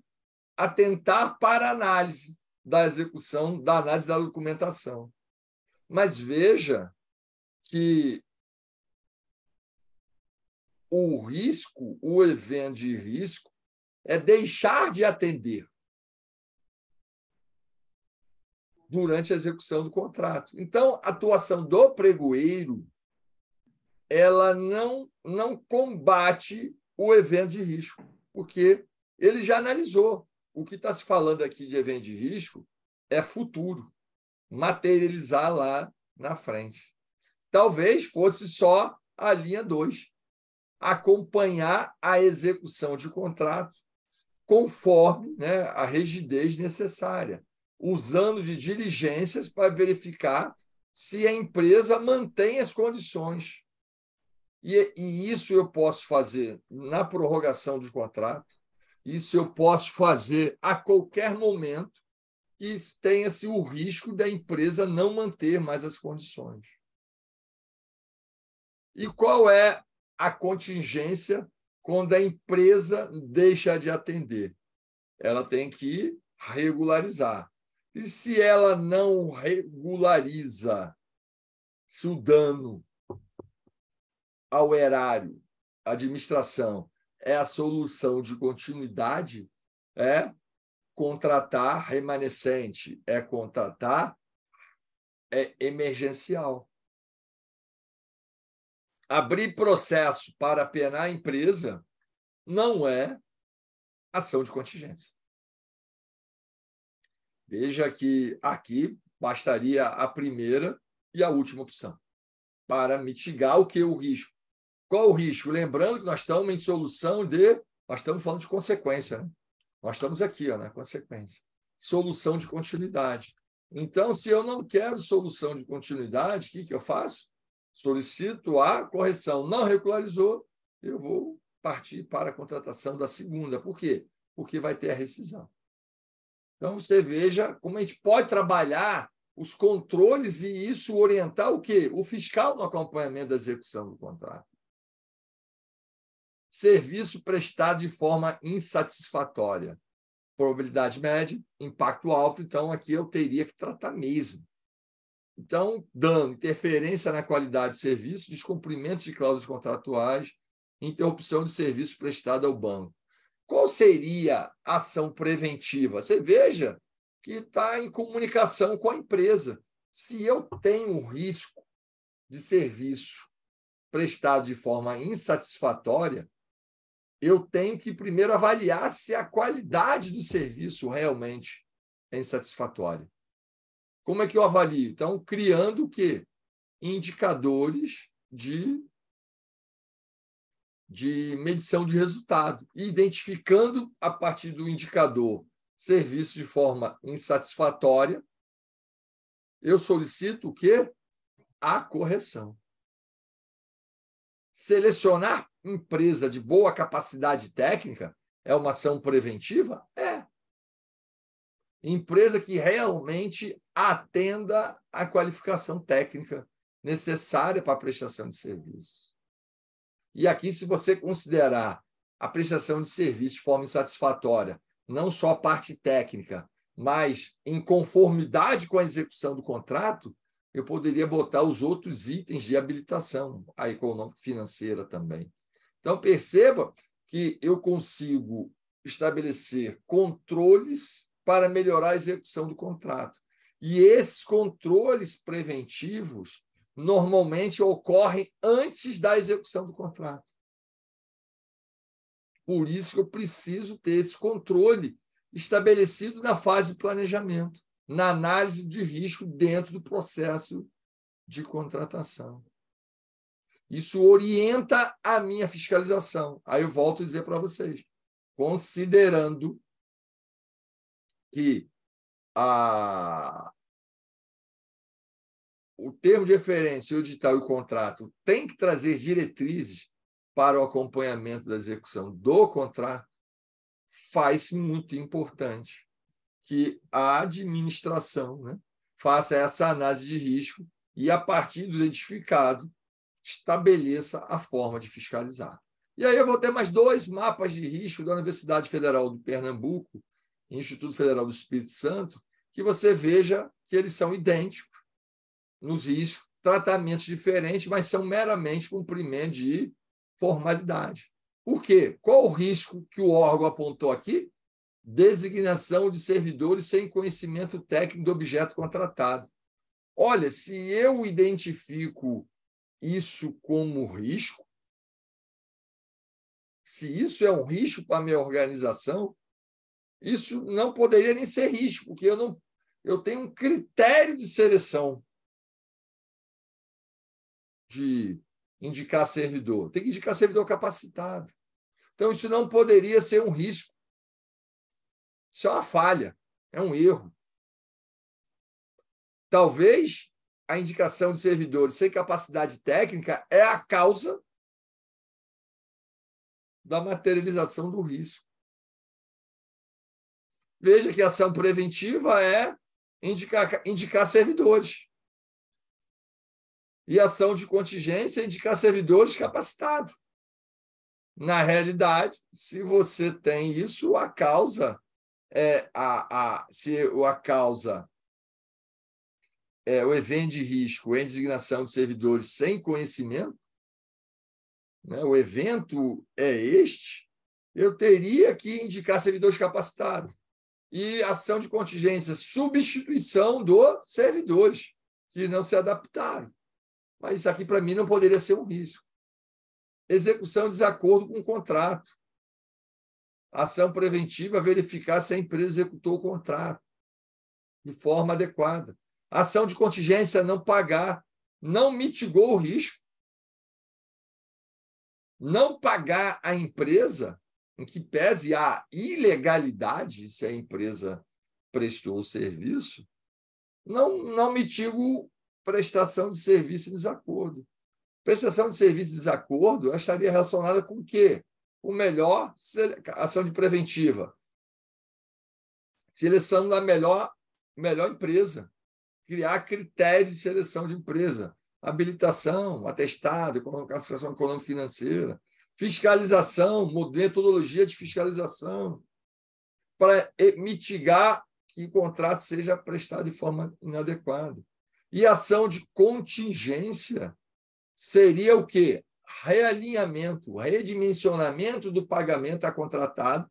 atentar para a análise da execução, da análise da documentação. Mas veja que o risco, o evento de risco, é deixar de atender durante a execução do contrato. Então, a atuação do pregoeiro ela não não combate o evento de risco, porque ele já analisou. O que está se falando aqui de evento de risco é futuro, materializar lá na frente. Talvez fosse só a linha 2, acompanhar a execução de contrato conforme né, a rigidez necessária, usando de diligências para verificar se a empresa mantém as condições e, e isso eu posso fazer na prorrogação de contrato, isso eu posso fazer a qualquer momento que tenha-se o risco da empresa não manter mais as condições. E qual é a contingência quando a empresa deixa de atender? Ela tem que regularizar. E se ela não regulariza, se o dano ao erário, administração, é a solução de continuidade, é contratar remanescente, é contratar é emergencial. Abrir processo para penar a empresa não é ação de contingência. Veja que aqui bastaria a primeira e a última opção para mitigar o que o risco qual o risco? Lembrando que nós estamos em solução de. Nós estamos falando de consequência, né? Nós estamos aqui, ó, né? consequência. Solução de continuidade. Então, se eu não quero solução de continuidade, o que, que eu faço? Solicito a correção. Não regularizou, eu vou partir para a contratação da segunda. Por quê? Porque vai ter a rescisão. Então, você veja como a gente pode trabalhar os controles e isso orientar o quê? O fiscal no acompanhamento da execução do contrato serviço prestado de forma insatisfatória. Probabilidade média, impacto alto, então aqui eu teria que tratar mesmo. Então, dano, interferência na qualidade do serviço, descumprimento de cláusulas contratuais, interrupção de serviço prestado ao banco. Qual seria a ação preventiva? Você veja que está em comunicação com a empresa. Se eu tenho risco de serviço prestado de forma insatisfatória, eu tenho que primeiro avaliar se a qualidade do serviço realmente é insatisfatória. Como é que eu avalio? Então, criando o quê? Indicadores de, de medição de resultado, identificando a partir do indicador serviço de forma insatisfatória, eu solicito o quê? A correção. Selecionar empresa de boa capacidade técnica é uma ação preventiva? É. Empresa que realmente atenda a qualificação técnica necessária para a prestação de serviço. E aqui, se você considerar a prestação de serviço de forma insatisfatória, não só a parte técnica, mas em conformidade com a execução do contrato, eu poderia botar os outros itens de habilitação, a econômica financeira também. Então, perceba que eu consigo estabelecer controles para melhorar a execução do contrato. E esses controles preventivos normalmente ocorrem antes da execução do contrato. Por isso que eu preciso ter esse controle estabelecido na fase de planejamento, na análise de risco dentro do processo de contratação. Isso orienta a minha fiscalização. Aí eu volto a dizer para vocês, considerando que a, o termo de referência, o edital e o contrato têm que trazer diretrizes para o acompanhamento da execução do contrato, faz muito importante que a administração né, faça essa análise de risco e, a partir do identificado, estabeleça a forma de fiscalizar. E aí eu vou ter mais dois mapas de risco da Universidade Federal do Pernambuco, Instituto Federal do Espírito Santo, que você veja que eles são idênticos nos riscos, tratamentos diferentes, mas são meramente cumprimento de formalidade. Por quê? Qual o risco que o órgão apontou aqui? Designação de servidores sem conhecimento técnico do objeto contratado. Olha, se eu identifico isso como risco? Se isso é um risco para a minha organização, isso não poderia nem ser risco, porque eu não eu tenho um critério de seleção de indicar servidor. Tem que indicar servidor capacitado. Então, isso não poderia ser um risco. Isso é uma falha, é um erro. Talvez a indicação de servidores sem capacidade técnica é a causa da materialização do risco. Veja que ação preventiva é indicar, indicar servidores. E ação de contingência é indicar servidores capacitados. Na realidade, se você tem isso, a causa é a, a se a causa é, o evento de risco em é designação de servidores sem conhecimento, né? o evento é este, eu teria que indicar servidores capacitados. E ação de contingência, substituição dos servidores que não se adaptaram. Mas isso aqui, para mim, não poderia ser um risco. Execução de desacordo com o contrato. Ação preventiva, verificar se a empresa executou o contrato de forma adequada. A ação de contingência não pagar não mitigou o risco. Não pagar a empresa, em que pese a ilegalidade, se a empresa prestou o serviço, não, não mitigo prestação de serviço em desacordo. Prestação de serviço em desacordo estaria relacionada com o quê? O melhor, ação de preventiva. Selecionando a melhor, melhor empresa criar critérios de seleção de empresa, habilitação, atestado, classificação econômico-financeira, fiscalização, metodologia de fiscalização, para mitigar que o contrato seja prestado de forma inadequada. E ação de contingência seria o quê? Realinhamento, redimensionamento do pagamento a contratado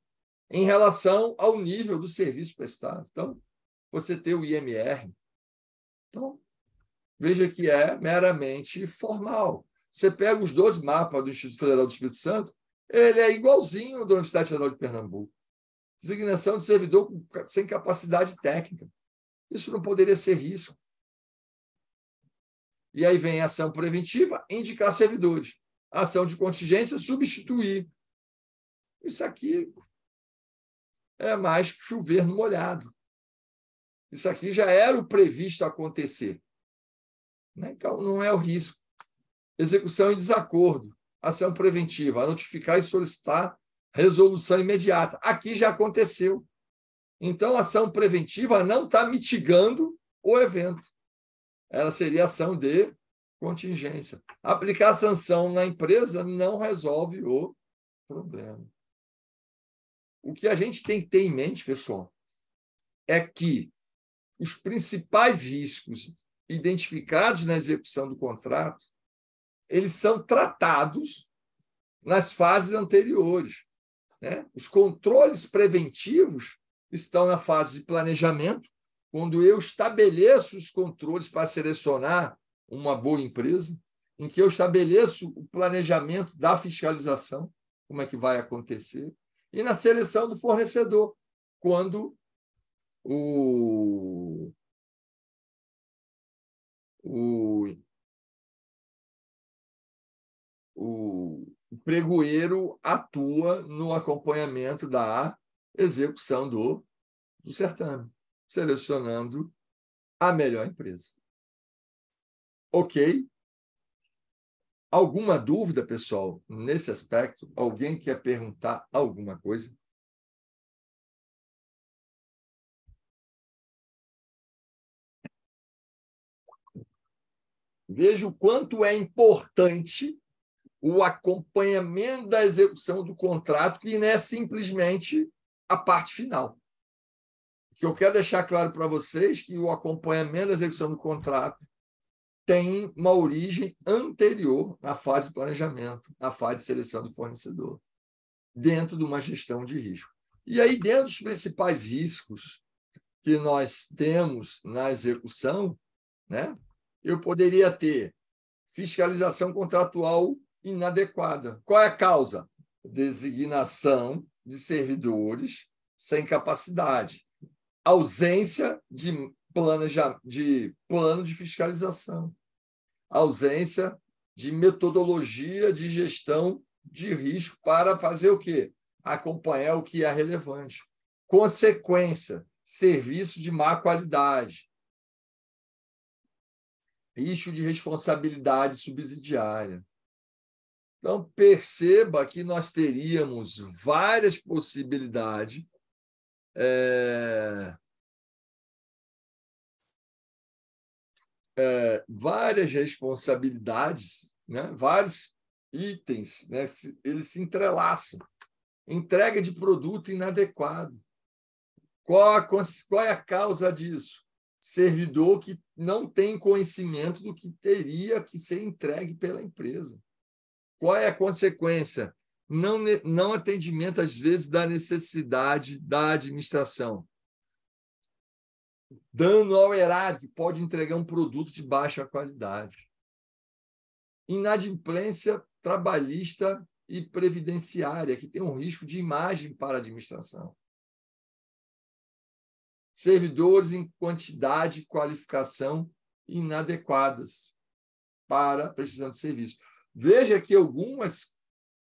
em relação ao nível do serviço prestado. Então, você ter o IMR, então, veja que é meramente formal. Você pega os 12 mapas do Instituto Federal do Espírito Santo, ele é igualzinho ao da Universidade Federal de Pernambuco. Designação de servidor sem capacidade técnica. Isso não poderia ser risco. E aí vem a ação preventiva, indicar servidores. ação de contingência, substituir. Isso aqui é mais chover no molhado. Isso aqui já era o previsto acontecer. Né? Então, não é o risco. Execução em desacordo, ação preventiva, notificar e solicitar resolução imediata. Aqui já aconteceu. Então, a ação preventiva não está mitigando o evento. Ela seria ação de contingência. Aplicar sanção na empresa não resolve o problema. O que a gente tem que ter em mente, pessoal, é que os principais riscos identificados na execução do contrato, eles são tratados nas fases anteriores. Né? Os controles preventivos estão na fase de planejamento, quando eu estabeleço os controles para selecionar uma boa empresa, em que eu estabeleço o planejamento da fiscalização, como é que vai acontecer, e na seleção do fornecedor, quando o, o, o pregoeiro atua no acompanhamento da execução do, do certame, selecionando a melhor empresa. Ok? Alguma dúvida, pessoal, nesse aspecto? Alguém quer perguntar alguma coisa? Veja o quanto é importante o acompanhamento da execução do contrato, que não é simplesmente a parte final. O que eu quero deixar claro para vocês é que o acompanhamento da execução do contrato tem uma origem anterior na fase de planejamento, na fase de seleção do fornecedor, dentro de uma gestão de risco. E aí, dentro dos principais riscos que nós temos na execução, né? eu poderia ter fiscalização contratual inadequada. Qual é a causa? Designação de servidores sem capacidade, ausência de plano de, plano de fiscalização, ausência de metodologia de gestão de risco para fazer o quê? Acompanhar o que é relevante. Consequência, serviço de má qualidade, Risco de responsabilidade subsidiária. Então, perceba que nós teríamos várias possibilidades é, é, várias responsabilidades, né? vários itens, né? eles se entrelaçam. Entrega de produto inadequado. Qual, a, qual é a causa disso? servidor que não tem conhecimento do que teria que ser entregue pela empresa. Qual é a consequência? Não, não atendimento, às vezes, da necessidade da administração. Dano ao erário, que pode entregar um produto de baixa qualidade. Inadimplência trabalhista e previdenciária, que tem um risco de imagem para a administração servidores em quantidade e qualificação inadequadas para prestação de serviço. Veja que algumas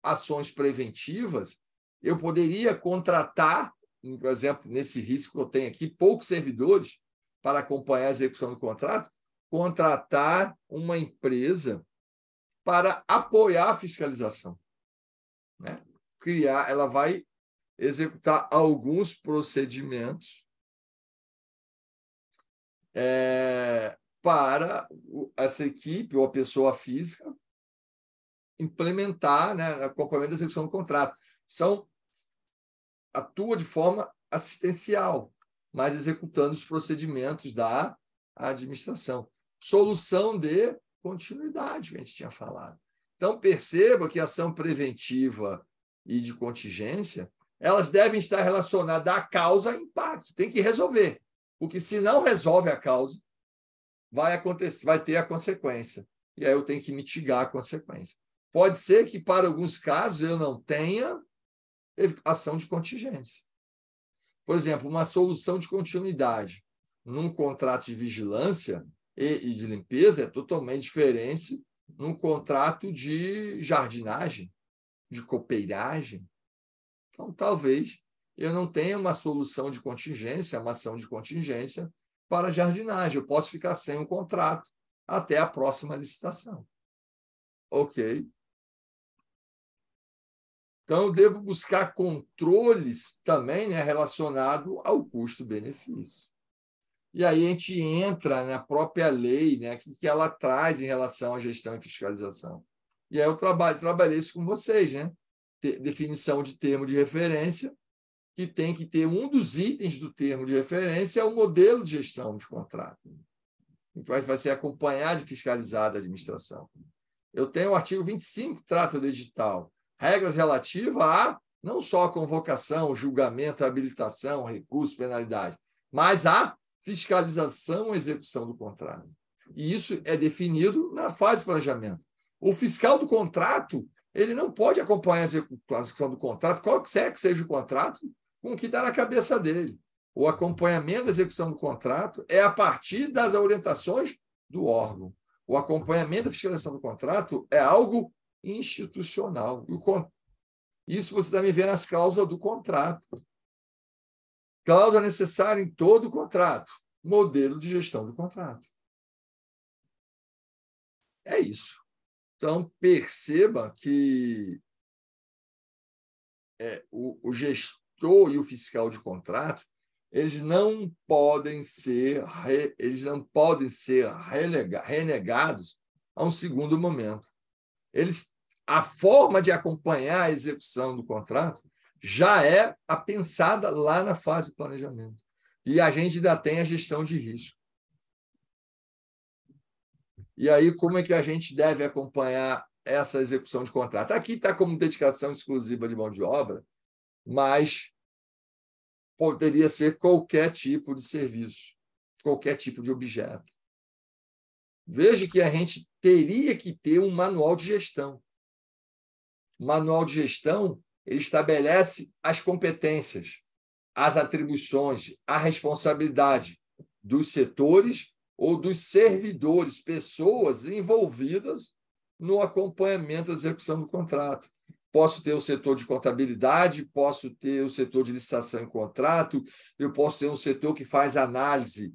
ações preventivas eu poderia contratar, por exemplo, nesse risco que eu tenho aqui, poucos servidores para acompanhar a execução do contrato, contratar uma empresa para apoiar a fiscalização. Né? Criar, ela vai executar alguns procedimentos é, para essa equipe ou a pessoa física implementar né, acompanhamento da execução do contrato. São atua de forma assistencial, mas executando os procedimentos da administração. Solução de continuidade, que a gente tinha falado. Então, perceba que a ação preventiva e de contingência, elas devem estar relacionadas à causa e impacto. Tem que resolver. O que se não resolve a causa, vai acontecer, vai ter a consequência. E aí eu tenho que mitigar a consequência. Pode ser que para alguns casos eu não tenha ação de contingência. Por exemplo, uma solução de continuidade num contrato de vigilância e, de limpeza é totalmente diferente num contrato de jardinagem, de copeiragem. Então, talvez eu não tenho uma solução de contingência, uma ação de contingência para jardinagem. Eu posso ficar sem o um contrato até a próxima licitação. Ok. Então, eu devo buscar controles também né, relacionado ao custo-benefício. E aí a gente entra na própria lei, né, que, que ela traz em relação à gestão e fiscalização. E aí eu trabalho, trabalhei isso com vocês, né? Definição de termo de referência, que tem que ter um dos itens do termo de referência é o modelo de gestão de contrato, então vai ser acompanhado e fiscalizado a administração. Eu tenho o artigo 25, trata do edital, regras relativas a não só a convocação, julgamento, habilitação, recurso, penalidade, mas a fiscalização e execução do contrato. E isso é definido na fase de planejamento. O fiscal do contrato, ele não pode acompanhar a execução do contrato, qual que que seja o contrato, com o que está na cabeça dele. O acompanhamento da execução do contrato é a partir das orientações do órgão. O acompanhamento da fiscalização do contrato é algo institucional. Isso você também vê nas cláusulas do contrato. Cláusula necessária em todo o contrato. Modelo de gestão do contrato. É isso. Então, perceba que é, o, o gestor autor e o fiscal de contrato, eles não podem ser eles não podem ser renegados a um segundo momento. Eles a forma de acompanhar a execução do contrato já é a pensada lá na fase de planejamento. E a gente ainda tem a gestão de risco. E aí, como é que a gente deve acompanhar essa execução de contrato? Aqui está como dedicação exclusiva de mão de obra, mas poderia ser qualquer tipo de serviço, qualquer tipo de objeto. Veja que a gente teria que ter um manual de gestão. O manual de gestão ele estabelece as competências, as atribuições, a responsabilidade dos setores ou dos servidores, pessoas envolvidas no acompanhamento da execução do contrato posso ter o setor de contabilidade, posso ter o setor de licitação e contrato, eu posso ter um setor que faz análise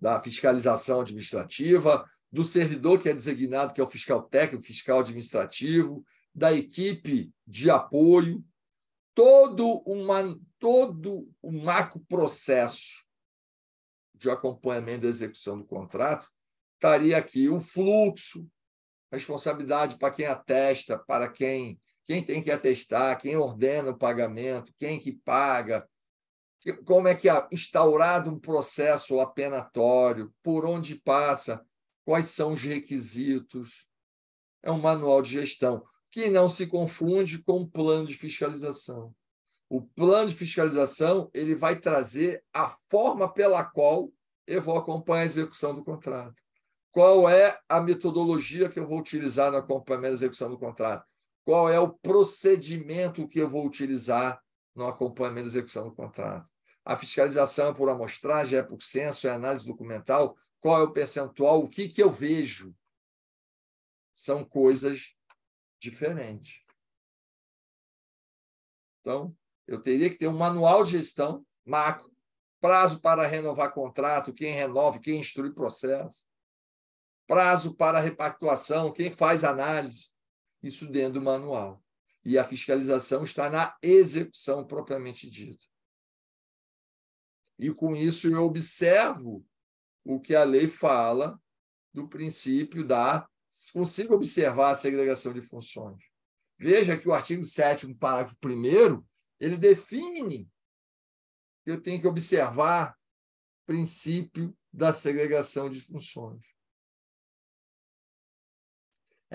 da fiscalização administrativa, do servidor que é designado, que é o fiscal técnico, fiscal administrativo, da equipe de apoio, todo, uma, todo um macro-processo de acompanhamento da execução do contrato, estaria aqui o fluxo, responsabilidade para quem atesta, para quem, quem tem que atestar, quem ordena o pagamento, quem que paga, como é que é instaurado um processo apenatório, por onde passa, quais são os requisitos. É um manual de gestão que não se confunde com o plano de fiscalização. O plano de fiscalização ele vai trazer a forma pela qual eu vou acompanhar a execução do contrato qual é a metodologia que eu vou utilizar no acompanhamento da execução do contrato, qual é o procedimento que eu vou utilizar no acompanhamento da execução do contrato. A fiscalização é por amostragem, é por censo, é análise documental, qual é o percentual, o que, que eu vejo. São coisas diferentes. Então, eu teria que ter um manual de gestão, macro, prazo para renovar contrato, quem renove, quem instrui processo prazo para repactuação, quem faz análise, isso dentro do manual. E a fiscalização está na execução propriamente dita. E com isso eu observo o que a lei fala do princípio da consigo observar a segregação de funções. Veja que o artigo 7 parágrafo 1 ele define que eu tenho que observar o princípio da segregação de funções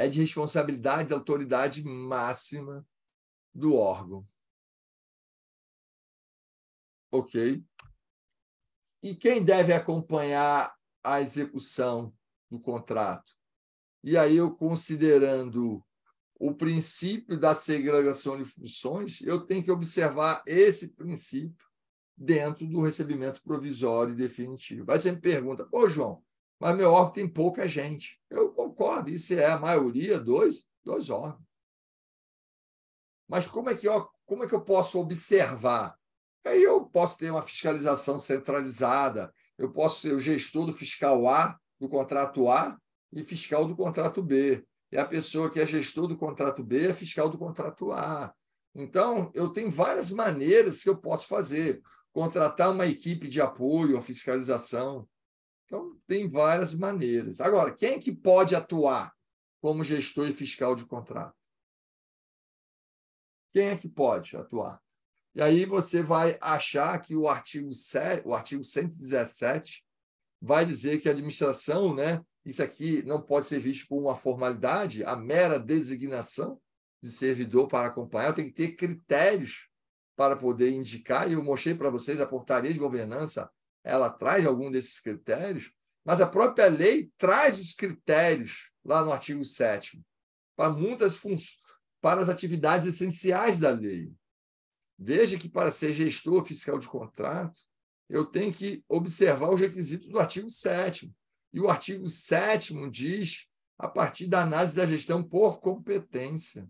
é de responsabilidade da autoridade máxima do órgão. Ok? E quem deve acompanhar a execução do contrato? E aí, eu considerando o princípio da segregação de funções, eu tenho que observar esse princípio dentro do recebimento provisório e definitivo. Aí você me pergunta, ô João, mas meu órgão tem pouca gente. Eu concordo, isso é a maioria, dois, dois órgãos. Mas como é que eu, como é que eu posso observar? Aí eu posso ter uma fiscalização centralizada, eu posso ser o gestor do fiscal A, do contrato A, e fiscal do contrato B. E a pessoa que é gestor do contrato B é fiscal do contrato A. Então, eu tenho várias maneiras que eu posso fazer. Contratar uma equipe de apoio à fiscalização, então, tem várias maneiras. Agora, quem é que pode atuar como gestor e fiscal de contrato? Quem é que pode atuar? E aí você vai achar que o artigo, 7, o artigo 117 vai dizer que a administração, né, isso aqui não pode ser visto como uma formalidade, a mera designação de servidor para acompanhar, tem que ter critérios para poder indicar, e eu mostrei para vocês a portaria de governança ela traz algum desses critérios, mas a própria lei traz os critérios lá no artigo 7 para muitas funções, para as atividades essenciais da lei. Veja que para ser gestor fiscal de contrato, eu tenho que observar os requisitos do artigo 7 E o artigo 7 diz a partir da análise da gestão por competência.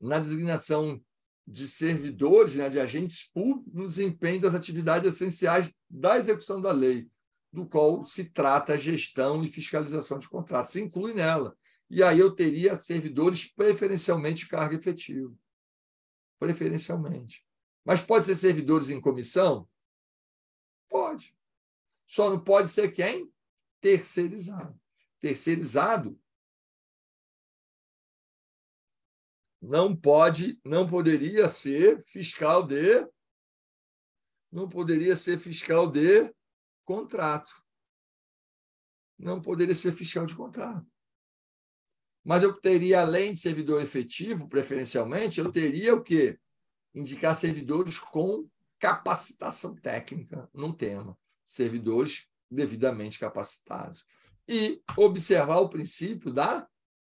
Na designação de servidores, né, de agentes públicos no desempenho das atividades essenciais da execução da lei, do qual se trata a gestão e fiscalização de contratos, se inclui nela. E aí eu teria servidores preferencialmente cargo efetivo. Preferencialmente. Mas pode ser servidores em comissão? Pode. Só não pode ser quem? Terceirizado. Terceirizado não pode, não poderia ser fiscal de não poderia ser fiscal de contrato. Não poderia ser fiscal de contrato. Mas eu teria, além de servidor efetivo, preferencialmente, eu teria o quê? Indicar servidores com capacitação técnica num tema. Servidores devidamente capacitados. E observar o princípio da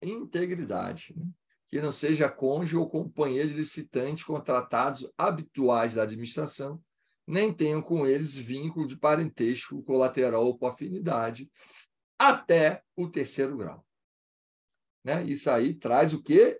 integridade. Né? que não seja cônjuge ou companheiro de licitante contratados habituais da administração, nem tenham com eles vínculo de parentesco colateral ou por afinidade, até o terceiro grau. Né? Isso aí traz o quê?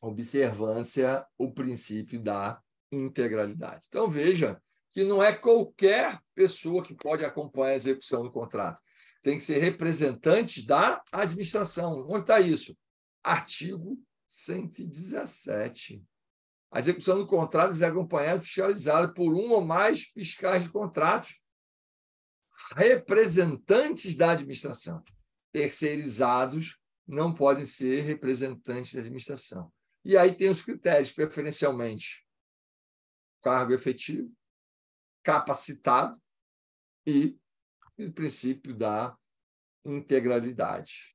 Observância, o princípio da integralidade. Então, veja que não é qualquer pessoa que pode acompanhar a execução do contrato. Tem que ser representante da administração. Onde está isso? artigo 117. A execução do contrato é acompanhada e fiscalizada por um ou mais fiscais de contratos, representantes da administração. Terceirizados não podem ser representantes da administração. E aí tem os critérios, preferencialmente cargo efetivo, capacitado e o princípio da integralidade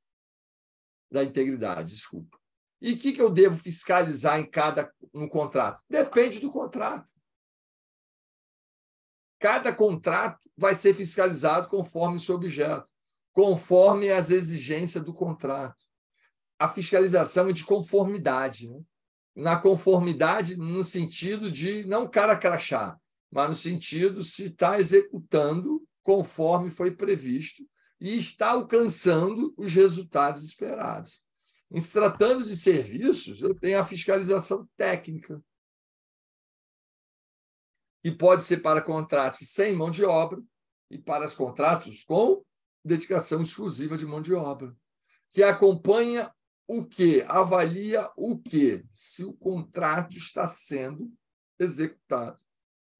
da integridade, desculpa. E o que, que eu devo fiscalizar em cada no contrato? Depende do contrato. Cada contrato vai ser fiscalizado conforme o seu objeto, conforme as exigências do contrato. A fiscalização é de conformidade. Né? Na conformidade, no sentido de não cara crachá, mas no sentido se está executando conforme foi previsto e está alcançando os resultados esperados. Em se tratando de serviços, eu tenho a fiscalização técnica, que pode ser para contratos sem mão de obra e para os contratos com dedicação exclusiva de mão de obra, que acompanha o que, avalia o que, se o contrato está sendo executado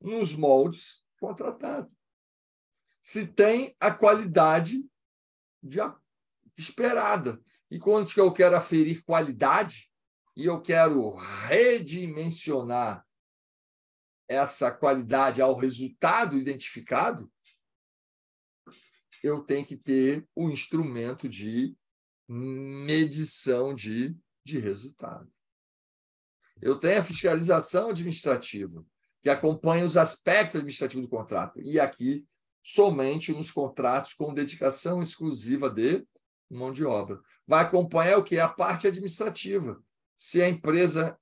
nos moldes contratados se tem a qualidade esperada. E quando eu quero aferir qualidade e eu quero redimensionar essa qualidade ao resultado identificado, eu tenho que ter o um instrumento de medição de, de resultado. Eu tenho a fiscalização administrativa, que acompanha os aspectos administrativos do contrato. E aqui somente nos contratos com dedicação exclusiva de mão de obra. Vai acompanhar o que é a parte administrativa. Se a empresa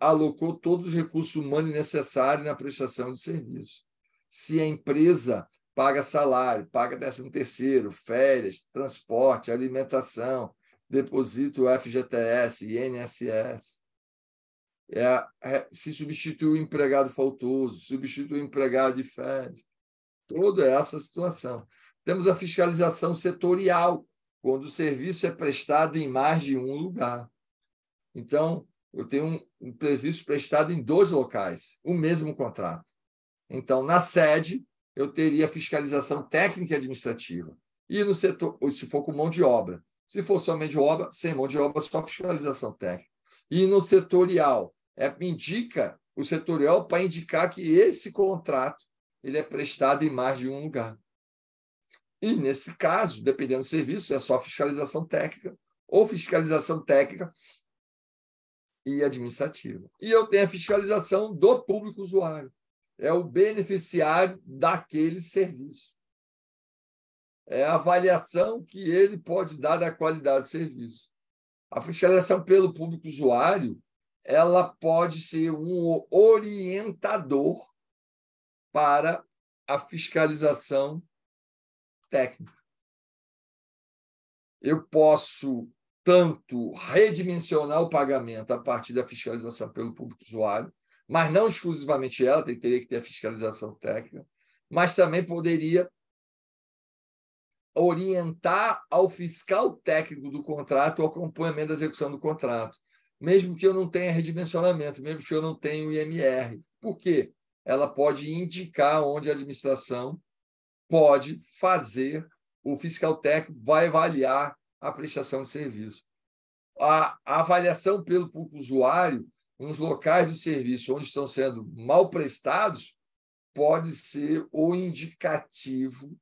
alocou todos os recursos humanos necessários na prestação de serviço. Se a empresa paga salário, paga décimo terceiro, férias, transporte, alimentação, depósito FGTS, INSS. É, é, se substitui o empregado faltoso, substitui o empregado de férias toda essa situação. Temos a fiscalização setorial, quando o serviço é prestado em mais de um lugar. Então, eu tenho um serviço prestado em dois locais, o mesmo contrato. Então, na sede, eu teria fiscalização técnica e administrativa. E no setor, se for com mão de obra. Se for somente obra, sem mão de obra, só fiscalização técnica. E no setorial, é, indica o setorial para indicar que esse contrato ele é prestado em mais de um lugar. E, nesse caso, dependendo do serviço, é só fiscalização técnica ou fiscalização técnica e administrativa. E eu tenho a fiscalização do público usuário. É o beneficiário daquele serviço. É a avaliação que ele pode dar da qualidade do serviço. A fiscalização pelo público usuário, ela pode ser um orientador para a fiscalização técnica. Eu posso tanto redimensionar o pagamento a partir da fiscalização pelo público usuário, mas não exclusivamente ela, teria que ter a fiscalização técnica, mas também poderia orientar ao fiscal técnico do contrato o acompanhamento da execução do contrato, mesmo que eu não tenha redimensionamento, mesmo que eu não tenha o IMR. Por quê? ela pode indicar onde a administração pode fazer, o fiscal técnico vai avaliar a prestação de serviço. A, a avaliação pelo público usuário nos locais de serviço onde estão sendo mal prestados pode ser o indicativo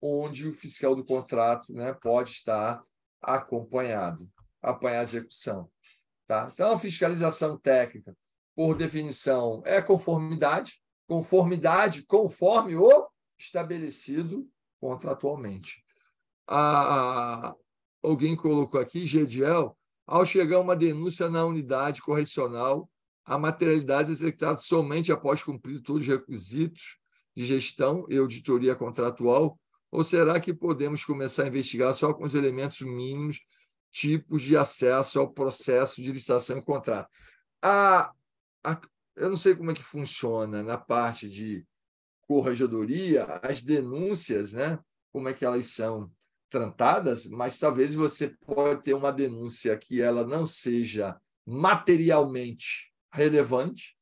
onde o fiscal do contrato né, pode estar acompanhado, acompanhar a execução. Tá? Então, a fiscalização técnica por definição, é conformidade, conformidade conforme o estabelecido contratualmente. A, alguém colocou aqui, Gediel, ao chegar uma denúncia na unidade correcional, a materialidade é executada somente após cumprir todos os requisitos de gestão e auditoria contratual, ou será que podemos começar a investigar só com os elementos mínimos, tipos de acesso ao processo de licitação e contrato? A, eu não sei como é que funciona na parte de corregedoria, as denúncias, né? Como é que elas são tratadas, mas talvez você pode ter uma denúncia que ela não seja materialmente relevante,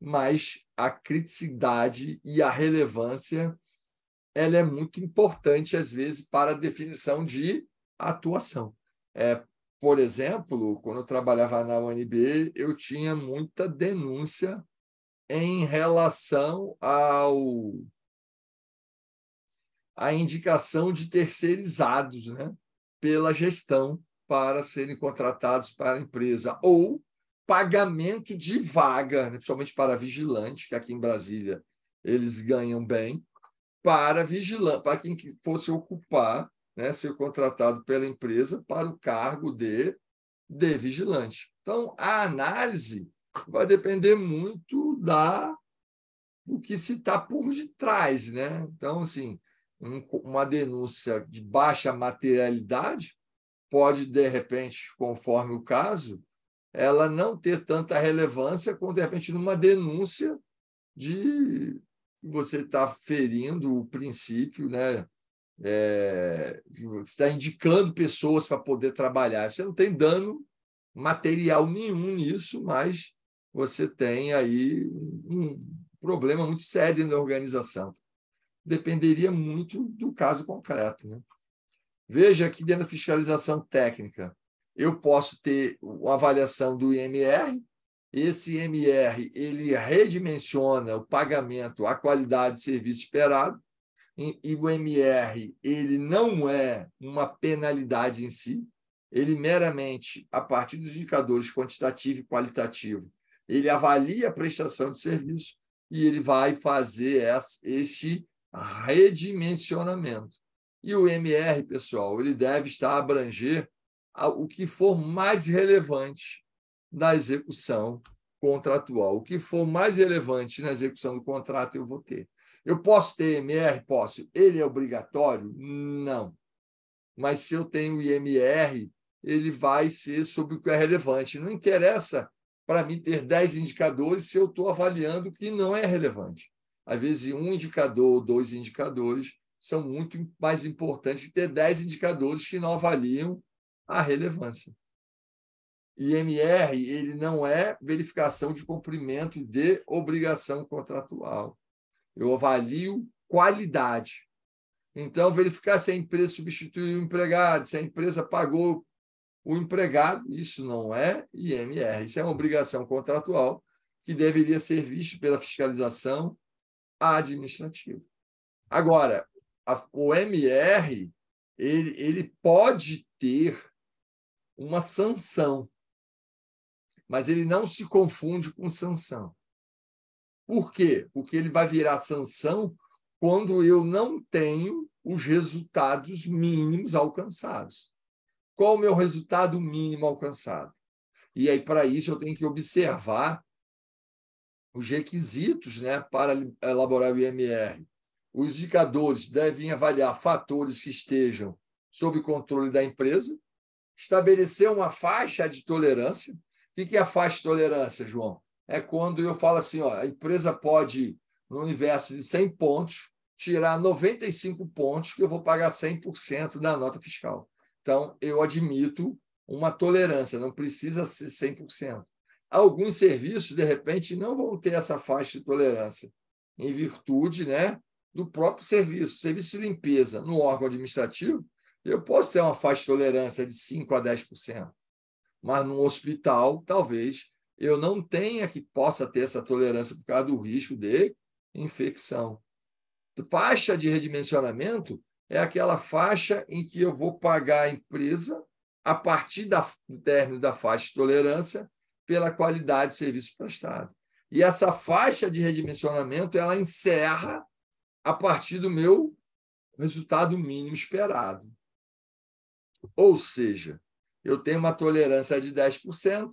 mas a criticidade e a relevância ela é muito importante às vezes para a definição de atuação. É, por exemplo, quando eu trabalhava na UNB, eu tinha muita denúncia em relação ao a indicação de terceirizados, né, pela gestão para serem contratados para a empresa ou pagamento de vaga, né, principalmente para vigilante, que aqui em Brasília eles ganham bem, para vigilante, para quem fosse ocupar né, ser contratado pela empresa para o cargo de, de vigilante. Então, a análise vai depender muito da do que se está por detrás. Né? Então, assim, um, uma denúncia de baixa materialidade pode, de repente, conforme o caso, ela não ter tanta relevância quanto, de repente, numa denúncia de você está ferindo o princípio né, é, está indicando pessoas para poder trabalhar. Você não tem dano material nenhum nisso, mas você tem aí um problema muito sério na organização. Dependeria muito do caso concreto. Né? Veja que dentro da fiscalização técnica, eu posso ter a avaliação do IMR, esse IMR ele redimensiona o pagamento à qualidade de serviço esperado, e o MR ele não é uma penalidade em si, ele meramente, a partir dos indicadores quantitativo e qualitativo, ele avalia a prestação de serviço e ele vai fazer esse redimensionamento. E o MR, pessoal, ele deve estar a abranger o que for mais relevante na execução contratual. O que for mais relevante na execução do contrato, eu vou ter. Eu posso ter MR? Posso. Ele é obrigatório? Não. Mas se eu tenho IMR, ele vai ser sobre o que é relevante. Não interessa para mim ter 10 indicadores se eu estou avaliando que não é relevante. Às vezes, um indicador ou dois indicadores são muito mais importantes que ter 10 indicadores que não avaliam a relevância. IMR ele não é verificação de cumprimento de obrigação contratual. Eu avalio qualidade. Então, verificar se a empresa substituiu o empregado, se a empresa pagou o empregado. Isso não é IMR, isso é uma obrigação contratual que deveria ser vista pela fiscalização administrativa. Agora, a, o MR ele, ele pode ter uma sanção, mas ele não se confunde com sanção. Por quê? Porque ele vai virar sanção quando eu não tenho os resultados mínimos alcançados. Qual o meu resultado mínimo alcançado? E aí, para isso, eu tenho que observar os requisitos né, para elaborar o IMR. Os indicadores devem avaliar fatores que estejam sob controle da empresa, estabelecer uma faixa de tolerância. O que é a faixa de tolerância, João? é quando eu falo assim, ó, a empresa pode, no universo de 100 pontos, tirar 95 pontos que eu vou pagar 100% da nota fiscal. Então, eu admito uma tolerância, não precisa ser 100%. Alguns serviços, de repente, não vão ter essa faixa de tolerância, em virtude né, do próprio serviço. Serviço de limpeza no órgão administrativo, eu posso ter uma faixa de tolerância de 5% a 10%, mas num hospital, talvez eu não tenha que possa ter essa tolerância por causa do risco de infecção. Faixa de redimensionamento é aquela faixa em que eu vou pagar a empresa a partir da, do término da faixa de tolerância pela qualidade de serviço prestado. E essa faixa de redimensionamento ela encerra a partir do meu resultado mínimo esperado. Ou seja, eu tenho uma tolerância de 10%,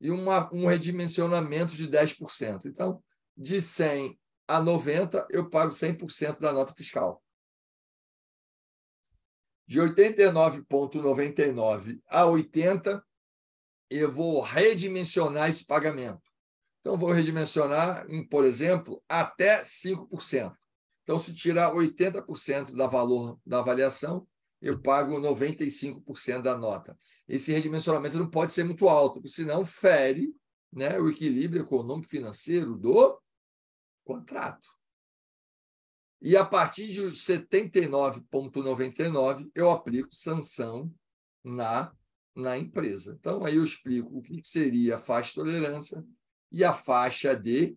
e uma, um redimensionamento de 10%. Então, de 100 a 90, eu pago 100% da nota fiscal. De 89,99 a 80, eu vou redimensionar esse pagamento. Então, vou redimensionar, por exemplo, até 5%. Então, se tirar 80% da valor da avaliação, eu pago 95% da nota. Esse redimensionamento não pode ser muito alto, porque senão fere né, o equilíbrio econômico financeiro do contrato. E a partir de 79,99, eu aplico sanção na, na empresa. Então, aí eu explico o que seria a faixa de tolerância e a faixa de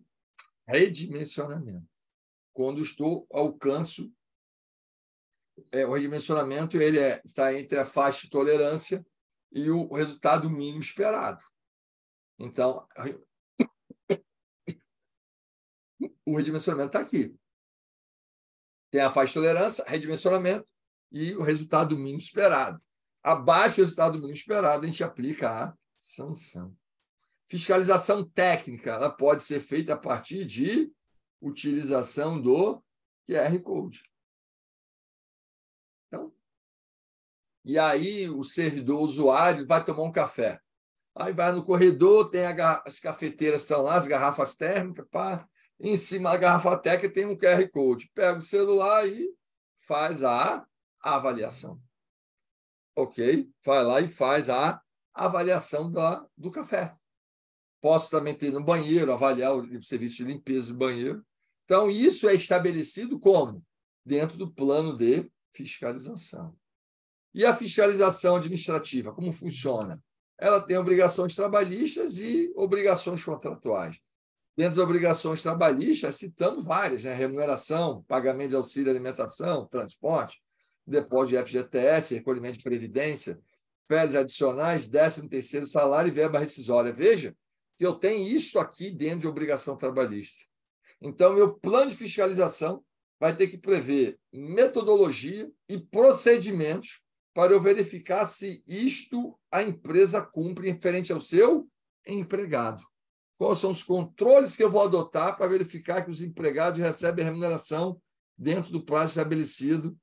redimensionamento. Quando estou alcanço é, o redimensionamento ele é, está entre a faixa de tolerância e o resultado mínimo esperado. Então, o redimensionamento está aqui. Tem a faixa de tolerância, redimensionamento e o resultado mínimo esperado. Abaixo do resultado mínimo esperado, a gente aplica a sanção. Fiscalização técnica ela pode ser feita a partir de utilização do QR Code. e aí o servidor, o usuário, vai tomar um café. Aí vai no corredor, tem a, as cafeteiras estão lá, as garrafas térmicas, pá. Em cima da garrafa técnica tem um QR Code. Pega o celular e faz a avaliação. Ok? Vai lá e faz a avaliação da, do café. Posso também ter no banheiro, avaliar o serviço de limpeza do banheiro. Então, isso é estabelecido como? Dentro do plano de fiscalização. E a fiscalização administrativa, como funciona? Ela tem obrigações trabalhistas e obrigações contratuais. Dentro das obrigações trabalhistas, citamos várias: né? remuneração, pagamento de auxílio alimentação, transporte, depósito de FGTS, recolhimento de previdência, férias adicionais, 13 salário e verba rescisória. Veja que eu tenho isso aqui dentro de obrigação trabalhista. Então, meu plano de fiscalização vai ter que prever metodologia e procedimentos para eu verificar se isto a empresa cumpre em referente ao seu empregado. Quais são os controles que eu vou adotar para verificar que os empregados recebem a remuneração dentro do prazo estabelecido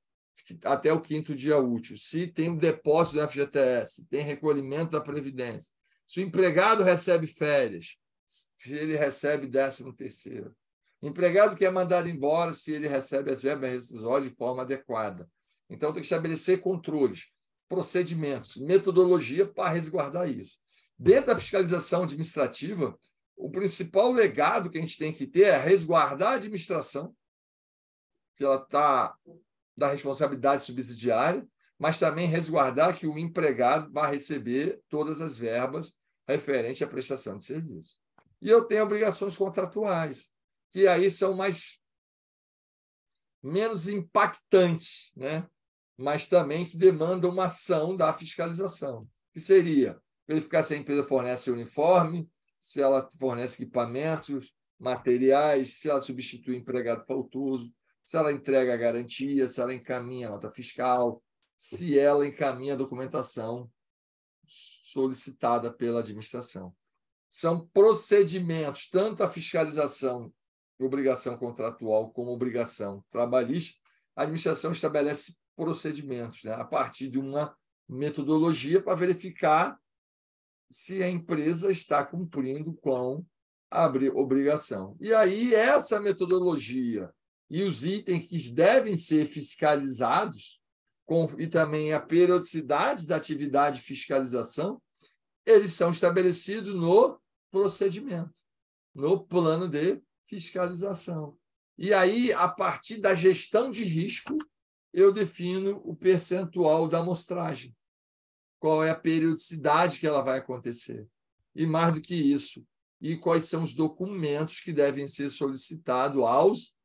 até o quinto dia útil? Se tem depósito do FGTS, tem recolhimento da Previdência, se o empregado recebe férias, se ele recebe décimo terceiro. Empregado que é mandado embora se ele recebe as verbas rescisórias de forma adequada. Então, tem que estabelecer controles, procedimentos, metodologia para resguardar isso. Dentro da fiscalização administrativa, o principal legado que a gente tem que ter é resguardar a administração, que ela está da responsabilidade subsidiária, mas também resguardar que o empregado vai receber todas as verbas referentes à prestação de serviço. E eu tenho obrigações contratuais, que aí são mais menos impactantes, né? mas também que demanda uma ação da fiscalização, que seria verificar se a empresa fornece uniforme, se ela fornece equipamentos, materiais, se ela substitui empregado faltoso, se ela entrega a garantia, se ela encaminha a nota fiscal, se ela encaminha a documentação solicitada pela administração. São procedimentos, tanto a fiscalização, obrigação contratual, como obrigação trabalhista. A administração estabelece procedimentos, né? a partir de uma metodologia para verificar se a empresa está cumprindo com a obrigação. E aí, essa metodologia e os itens que devem ser fiscalizados, com, e também a periodicidade da atividade de fiscalização, eles são estabelecidos no procedimento, no plano de fiscalização. E aí, a partir da gestão de risco, eu defino o percentual da amostragem, qual é a periodicidade que ela vai acontecer. E mais do que isso, e quais são os documentos que devem ser solicitados aos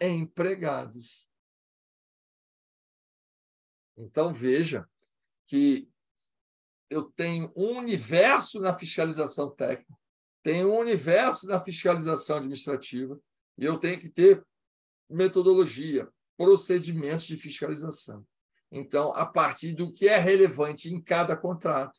empregados. Então, veja que eu tenho um universo na fiscalização técnica, tenho um universo na fiscalização administrativa, e eu tenho que ter metodologia, procedimentos de fiscalização. Então, a partir do que é relevante em cada contrato,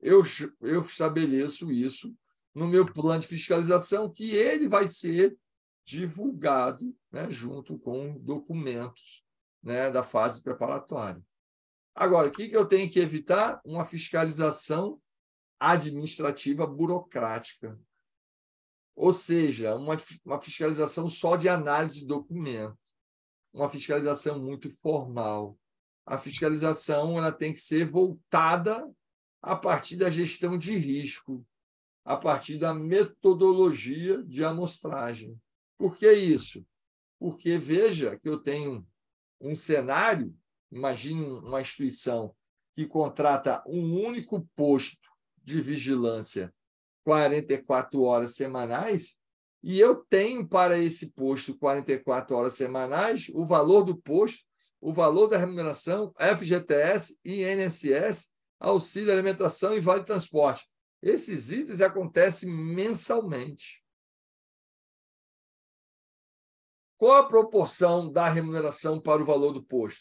eu, eu estabeleço isso no meu plano de fiscalização, que ele vai ser divulgado né, junto com documentos né, da fase preparatória. Agora, o que, que eu tenho que evitar? Uma fiscalização administrativa burocrática. Ou seja, uma, uma fiscalização só de análise de documento uma fiscalização muito formal. A fiscalização ela tem que ser voltada a partir da gestão de risco, a partir da metodologia de amostragem. Por que isso? Porque veja que eu tenho um cenário, imagine uma instituição que contrata um único posto de vigilância 44 horas semanais, e eu tenho para esse posto 44 horas semanais o valor do posto, o valor da remuneração, FGTS, INSS, auxílio alimentação e vale transporte. Esses itens acontecem mensalmente. Qual a proporção da remuneração para o valor do posto?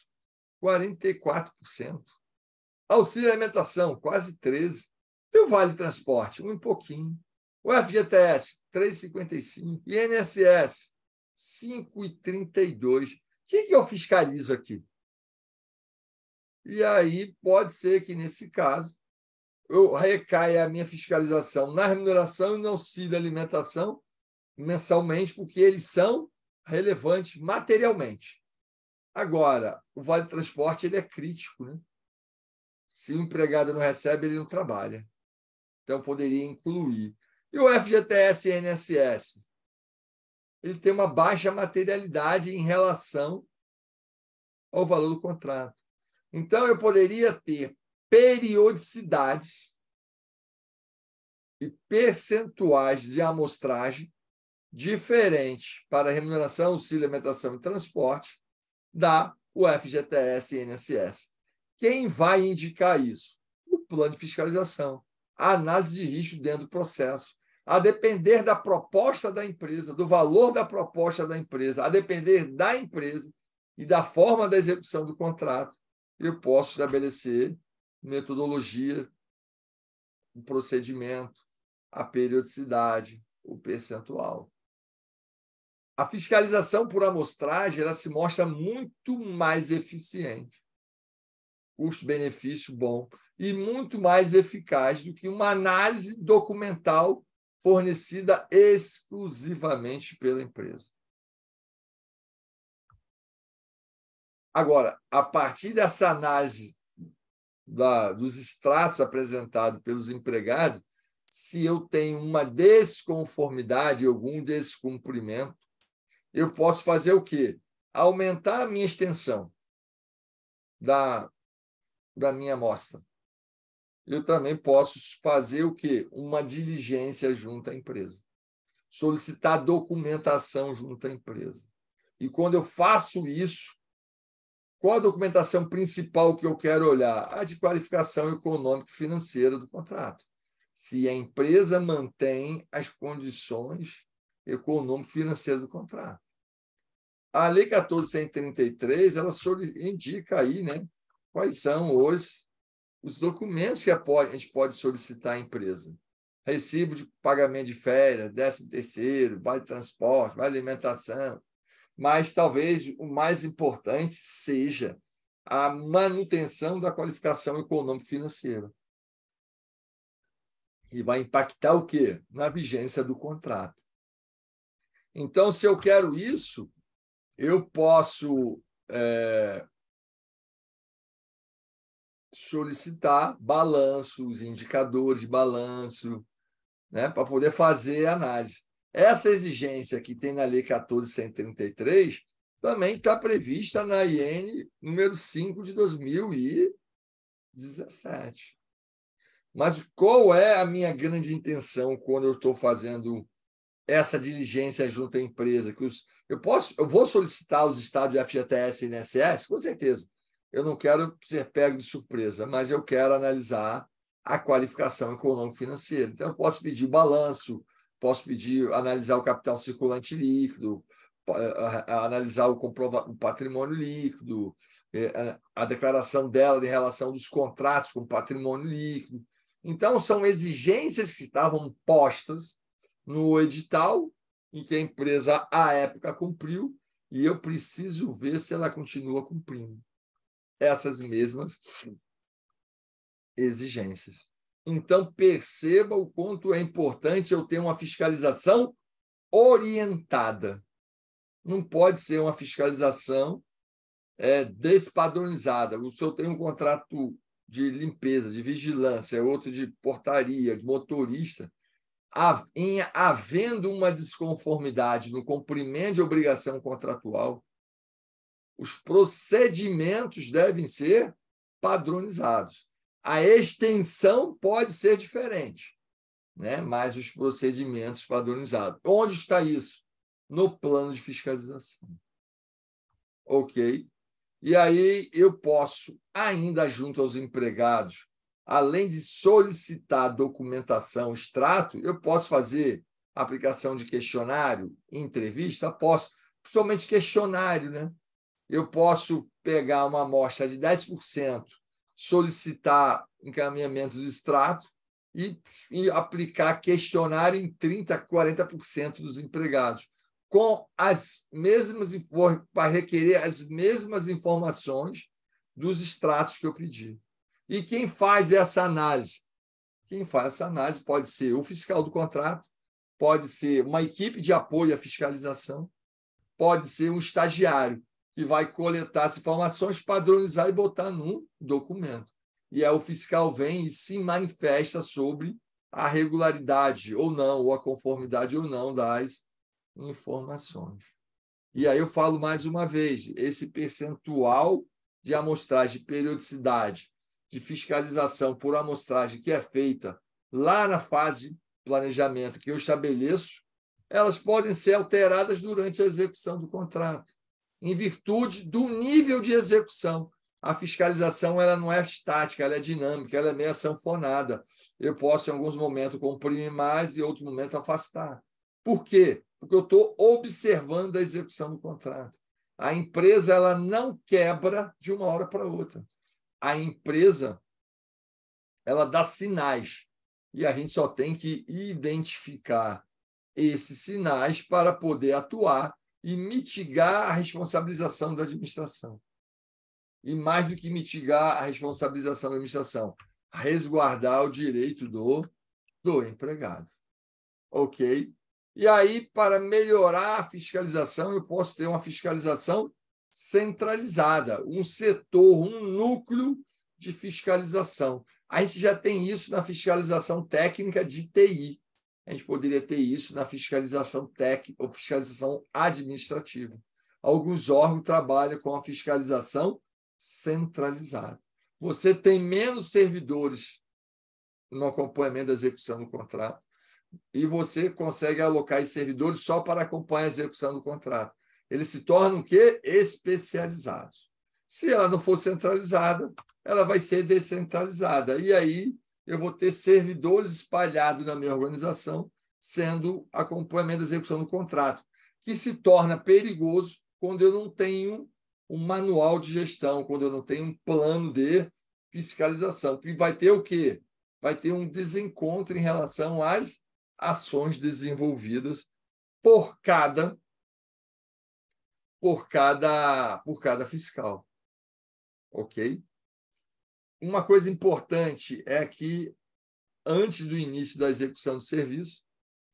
44%. Auxílio alimentação, quase 13%. E o vale transporte? Um pouquinho. O FGTS, 3,55. INSS, 5,32. O que, que eu fiscalizo aqui? E aí pode ser que, nesse caso, eu recaia a minha fiscalização na remuneração e no auxílio alimentação mensalmente, porque eles são relevantes materialmente. Agora, o vale transporte ele é crítico, né? Se o empregado não recebe, ele não trabalha. Então poderia incluir. E o FGTS e INSS? Ele tem uma baixa materialidade em relação ao valor do contrato. Então, eu poderia ter periodicidade e percentuais de amostragem diferente para remuneração, auxílio, alimentação e transporte da FGTS e INSS. Quem vai indicar isso? O plano de fiscalização, a análise de risco dentro do processo a depender da proposta da empresa, do valor da proposta da empresa, a depender da empresa e da forma da execução do contrato, eu posso estabelecer metodologia, o um procedimento, a periodicidade, o percentual. A fiscalização por amostragem ela se mostra muito mais eficiente, custo-benefício bom e muito mais eficaz do que uma análise documental fornecida exclusivamente pela empresa. Agora, a partir dessa análise da, dos extratos apresentados pelos empregados, se eu tenho uma desconformidade, algum descumprimento, eu posso fazer o quê? Aumentar a minha extensão da, da minha amostra eu também posso fazer o quê? Uma diligência junto à empresa. Solicitar documentação junto à empresa. E quando eu faço isso, qual a documentação principal que eu quero olhar? A de qualificação econômica e financeira do contrato. Se a empresa mantém as condições econômico financeiras do contrato. A Lei 14133, ela indica aí, né, quais são hoje os documentos que a gente pode solicitar à empresa. Recibo de pagamento de férias, décimo terceiro, vale transporte, vale alimentação. Mas talvez o mais importante seja a manutenção da qualificação econômica financeira. E vai impactar o quê? Na vigência do contrato. Então, se eu quero isso, eu posso é, solicitar balanço, os indicadores de balanço, né, para poder fazer análise. Essa exigência que tem na Lei 14133 também está prevista na IN número 5 de 2017. Mas qual é a minha grande intenção quando eu estou fazendo essa diligência junto à empresa? Que os, eu posso, eu vou solicitar os estados de FGTS e INSS, com certeza eu não quero ser pego de surpresa, mas eu quero analisar a qualificação econômico-financeira. Então, eu posso pedir balanço, posso pedir analisar o capital circulante líquido, eh, analisar o, o patrimônio líquido, eh, a declaração dela em relação dos contratos com patrimônio líquido. Então, são exigências que estavam postas no edital e que a empresa, à época, cumpriu, e eu preciso ver se ela continua cumprindo essas mesmas exigências. Então, perceba o quanto é importante eu ter uma fiscalização orientada. Não pode ser uma fiscalização é, despadronizada. Se eu tenho um contrato de limpeza, de vigilância, outro de portaria, de motorista, havendo uma desconformidade no cumprimento de obrigação contratual, os procedimentos devem ser padronizados. A extensão pode ser diferente, né? mas os procedimentos padronizados. Onde está isso? No plano de fiscalização. Ok? E aí eu posso, ainda junto aos empregados, além de solicitar documentação, extrato, eu posso fazer aplicação de questionário, entrevista? Posso, principalmente questionário, né? eu posso pegar uma amostra de 10%, solicitar encaminhamento do extrato e, e aplicar questionário em 30%, 40% dos empregados, com as mesmas para requerer as mesmas informações dos extratos que eu pedi. E quem faz essa análise? Quem faz essa análise pode ser o fiscal do contrato, pode ser uma equipe de apoio à fiscalização, pode ser um estagiário que vai coletar as informações, padronizar e botar num documento. E aí o fiscal vem e se manifesta sobre a regularidade ou não, ou a conformidade ou não das informações. E aí eu falo mais uma vez, esse percentual de amostragem, de periodicidade, de fiscalização por amostragem que é feita lá na fase de planejamento que eu estabeleço, elas podem ser alteradas durante a execução do contrato em virtude do nível de execução. A fiscalização ela não é estática, ela é dinâmica, ela é meio sanfonada. Eu posso, em alguns momentos, comprimir mais e, em outros momentos, afastar. Por quê? Porque eu estou observando a execução do contrato. A empresa ela não quebra de uma hora para outra. A empresa ela dá sinais e a gente só tem que identificar esses sinais para poder atuar e mitigar a responsabilização da administração. E mais do que mitigar a responsabilização da administração, resguardar o direito do, do empregado. Ok? E aí, para melhorar a fiscalização, eu posso ter uma fiscalização centralizada, um setor, um núcleo de fiscalização. A gente já tem isso na fiscalização técnica de TI a gente poderia ter isso na fiscalização técnica ou fiscalização administrativa. Alguns órgãos trabalham com a fiscalização centralizada. Você tem menos servidores no acompanhamento da execução do contrato e você consegue alocar esses servidores só para acompanhar a execução do contrato. Eles se tornam o quê? Especializados. Se ela não for centralizada, ela vai ser descentralizada. E aí eu vou ter servidores espalhados na minha organização, sendo acompanhamento da execução do contrato, que se torna perigoso quando eu não tenho um manual de gestão, quando eu não tenho um plano de fiscalização. E vai ter o quê? Vai ter um desencontro em relação às ações desenvolvidas por cada por cada por cada fiscal. OK? uma coisa importante é que, antes do início da execução do serviço,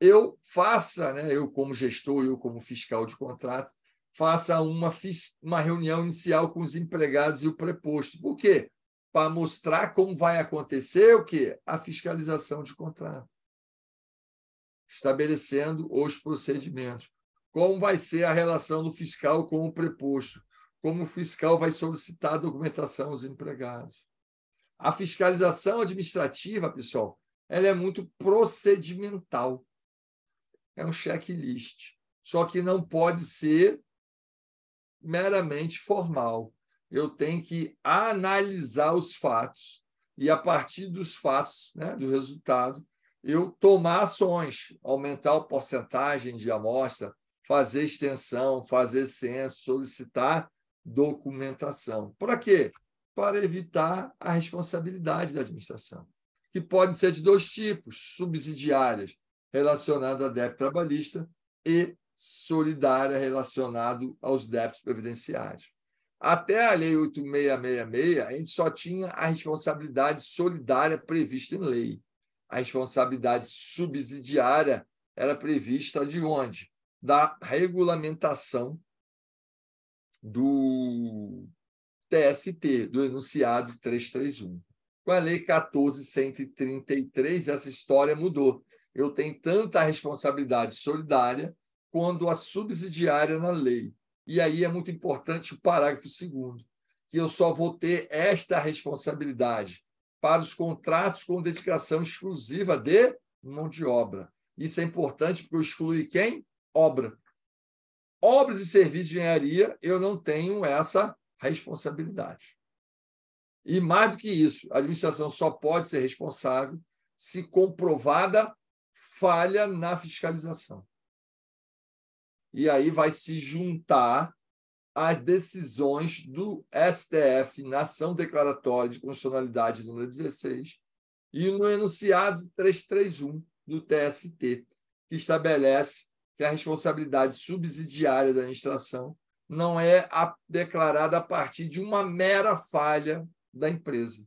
eu faça, né, eu como gestor, eu como fiscal de contrato, faça uma, uma reunião inicial com os empregados e o preposto. Por quê? Para mostrar como vai acontecer o quê? A fiscalização de contrato. Estabelecendo os procedimentos. Como vai ser a relação do fiscal com o preposto? Como o fiscal vai solicitar a documentação aos empregados? A fiscalização administrativa, pessoal, ela é muito procedimental. É um checklist. Só que não pode ser meramente formal. Eu tenho que analisar os fatos e, a partir dos fatos, né, do resultado, eu tomar ações, aumentar a porcentagem de amostra, fazer extensão, fazer censo, solicitar documentação. Para quê? para evitar a responsabilidade da administração, que pode ser de dois tipos: subsidiárias, relacionadas a débito trabalhista, e solidária, relacionado aos débitos previdenciários. Até a Lei 8666, a gente só tinha a responsabilidade solidária prevista em lei. A responsabilidade subsidiária era prevista de onde? Da regulamentação do TST, do enunciado 331. Com a Lei 14133, essa história mudou. Eu tenho tanta responsabilidade solidária quando a subsidiária na lei. E aí é muito importante o parágrafo segundo, que eu só vou ter esta responsabilidade para os contratos com dedicação exclusiva de mão de obra. Isso é importante porque eu excluí quem? Obra. Obras e serviços de engenharia, eu não tenho essa responsabilidade. E mais do que isso, a administração só pode ser responsável se comprovada falha na fiscalização. E aí vai se juntar às decisões do STF na ação declaratória de constitucionalidade número 16 e no enunciado 331 do TST, que estabelece que a responsabilidade subsidiária da administração não é declarada a partir de uma mera falha da empresa.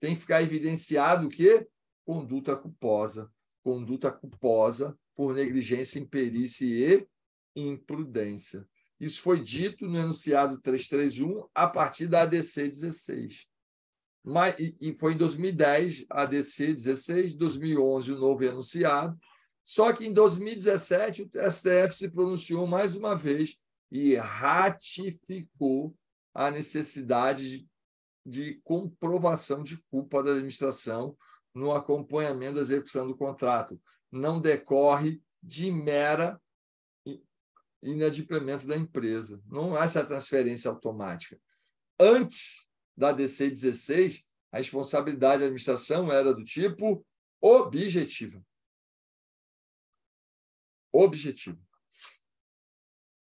Tem que ficar evidenciado o quê? Conduta culposa. Conduta culposa por negligência, imperícia e imprudência. Isso foi dito no enunciado 331 a partir da ADC 16. Mas, e foi em 2010 a ADC 16, 2011 o novo enunciado. Só que em 2017 o STF se pronunciou mais uma vez e ratificou a necessidade de, de comprovação de culpa da administração no acompanhamento da execução do contrato. Não decorre de mera inadimplemento da empresa. Não há essa transferência automática. Antes da DC 16, a responsabilidade da administração era do tipo objetiva. Objetivo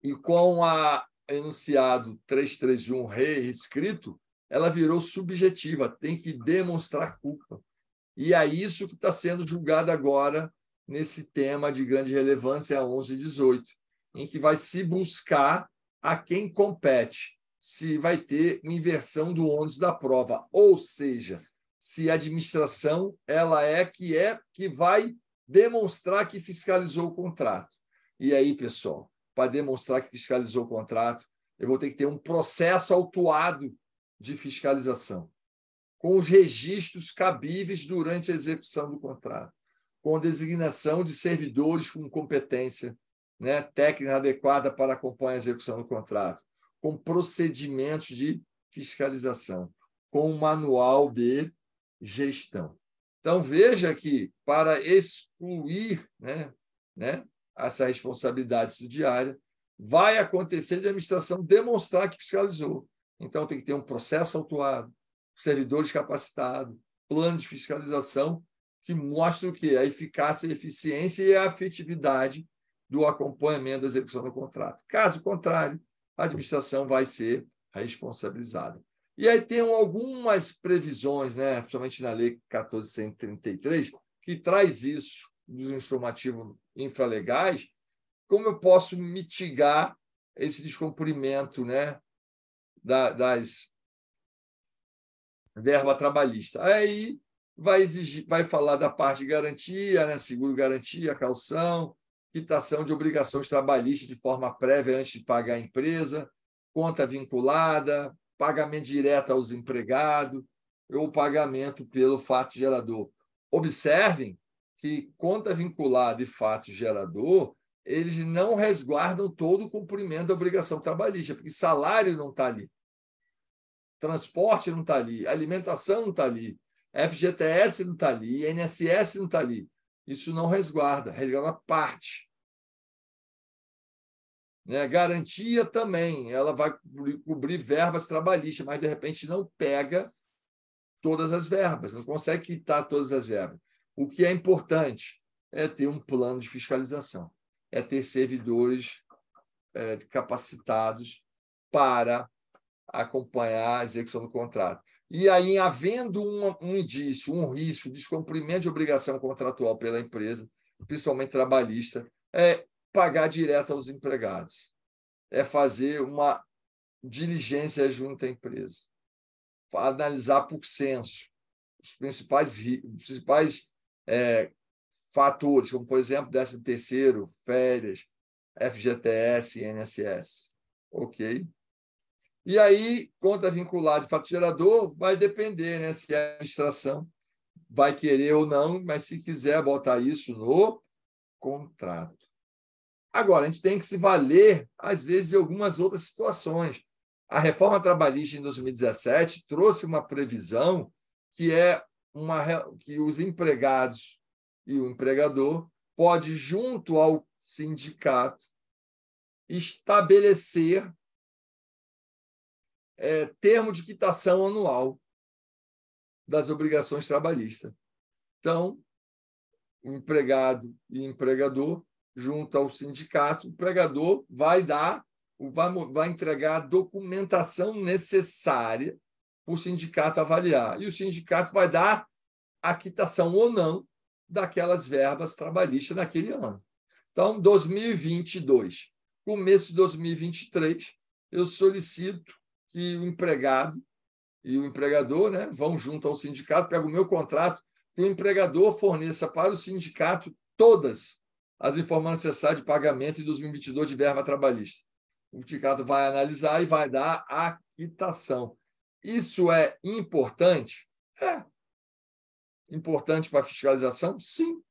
e com a enunciado 331 reescrito, ela virou subjetiva, tem que demonstrar culpa. E é isso que está sendo julgado agora nesse tema de grande relevância 11 e 18, em que vai se buscar a quem compete, se vai ter inversão do ônus da prova, ou seja, se a administração ela é que é que vai demonstrar que fiscalizou o contrato. E aí, pessoal, para demonstrar que fiscalizou o contrato. Eu vou ter que ter um processo autuado de fiscalização, com os registros cabíveis durante a execução do contrato, com designação de servidores com competência né, técnica adequada para acompanhar a execução do contrato, com procedimentos de fiscalização, com um manual de gestão. Então, veja que, para excluir né, né, essa responsabilidade subsidiária, vai acontecer de a administração demonstrar que fiscalizou. Então, tem que ter um processo autuado, servidores capacitados, plano de fiscalização que mostre o quê? É a eficácia, a eficiência e a afetividade do acompanhamento da execução do contrato. Caso contrário, a administração vai ser responsabilizada. E aí tem algumas previsões, né, principalmente na Lei 1433, que traz isso, nos informativos infralegais, como eu posso mitigar esse descumprimento né, das verba trabalhista? Aí vai exigir, vai falar da parte de garantia, né, seguro garantia, calção, quitação de obrigações trabalhistas de forma prévia antes de pagar a empresa, conta vinculada, pagamento direto aos empregados ou pagamento pelo fato gerador. Observem que conta é vinculada e fato gerador, eles não resguardam todo o cumprimento da obrigação trabalhista, porque salário não está ali, transporte não está ali, alimentação não está ali, FGTS não está ali, INSS não está ali. Isso não resguarda, resguarda parte. Né? Garantia também, ela vai cobrir verbas trabalhistas, mas de repente não pega todas as verbas, não consegue quitar todas as verbas. O que é importante é ter um plano de fiscalização, é ter servidores é, capacitados para acompanhar a execução do contrato. E aí, havendo um, um indício, um risco, descumprimento de obrigação contratual pela empresa, principalmente trabalhista, é pagar direto aos empregados, é fazer uma diligência junto à empresa, analisar por censo os principais, os principais é, fatores, como, por exemplo, 13 terceiro, férias, FGTS, INSS. Ok? E aí, conta vinculada de fato gerador, vai depender né, se a administração vai querer ou não, mas se quiser botar isso no contrato. Agora, a gente tem que se valer, às vezes, de algumas outras situações. A reforma trabalhista em 2017 trouxe uma previsão que é uma, que os empregados e o empregador pode, junto ao sindicato, estabelecer é, termo de quitação anual das obrigações trabalhistas. Então, o empregado e empregador, junto ao sindicato, o empregador vai dar, vai, vai entregar a documentação necessária para o sindicato avaliar. E o sindicato vai dar a quitação ou não daquelas verbas trabalhistas naquele ano. Então, 2022, começo de 2023, eu solicito que o empregado e o empregador né, vão junto ao sindicato, pega o meu contrato, que o empregador forneça para o sindicato todas as informações necessárias de pagamento em 2022 de verba trabalhista. O sindicato vai analisar e vai dar a quitação. Isso é importante? É. Importante para a fiscalização? Sim.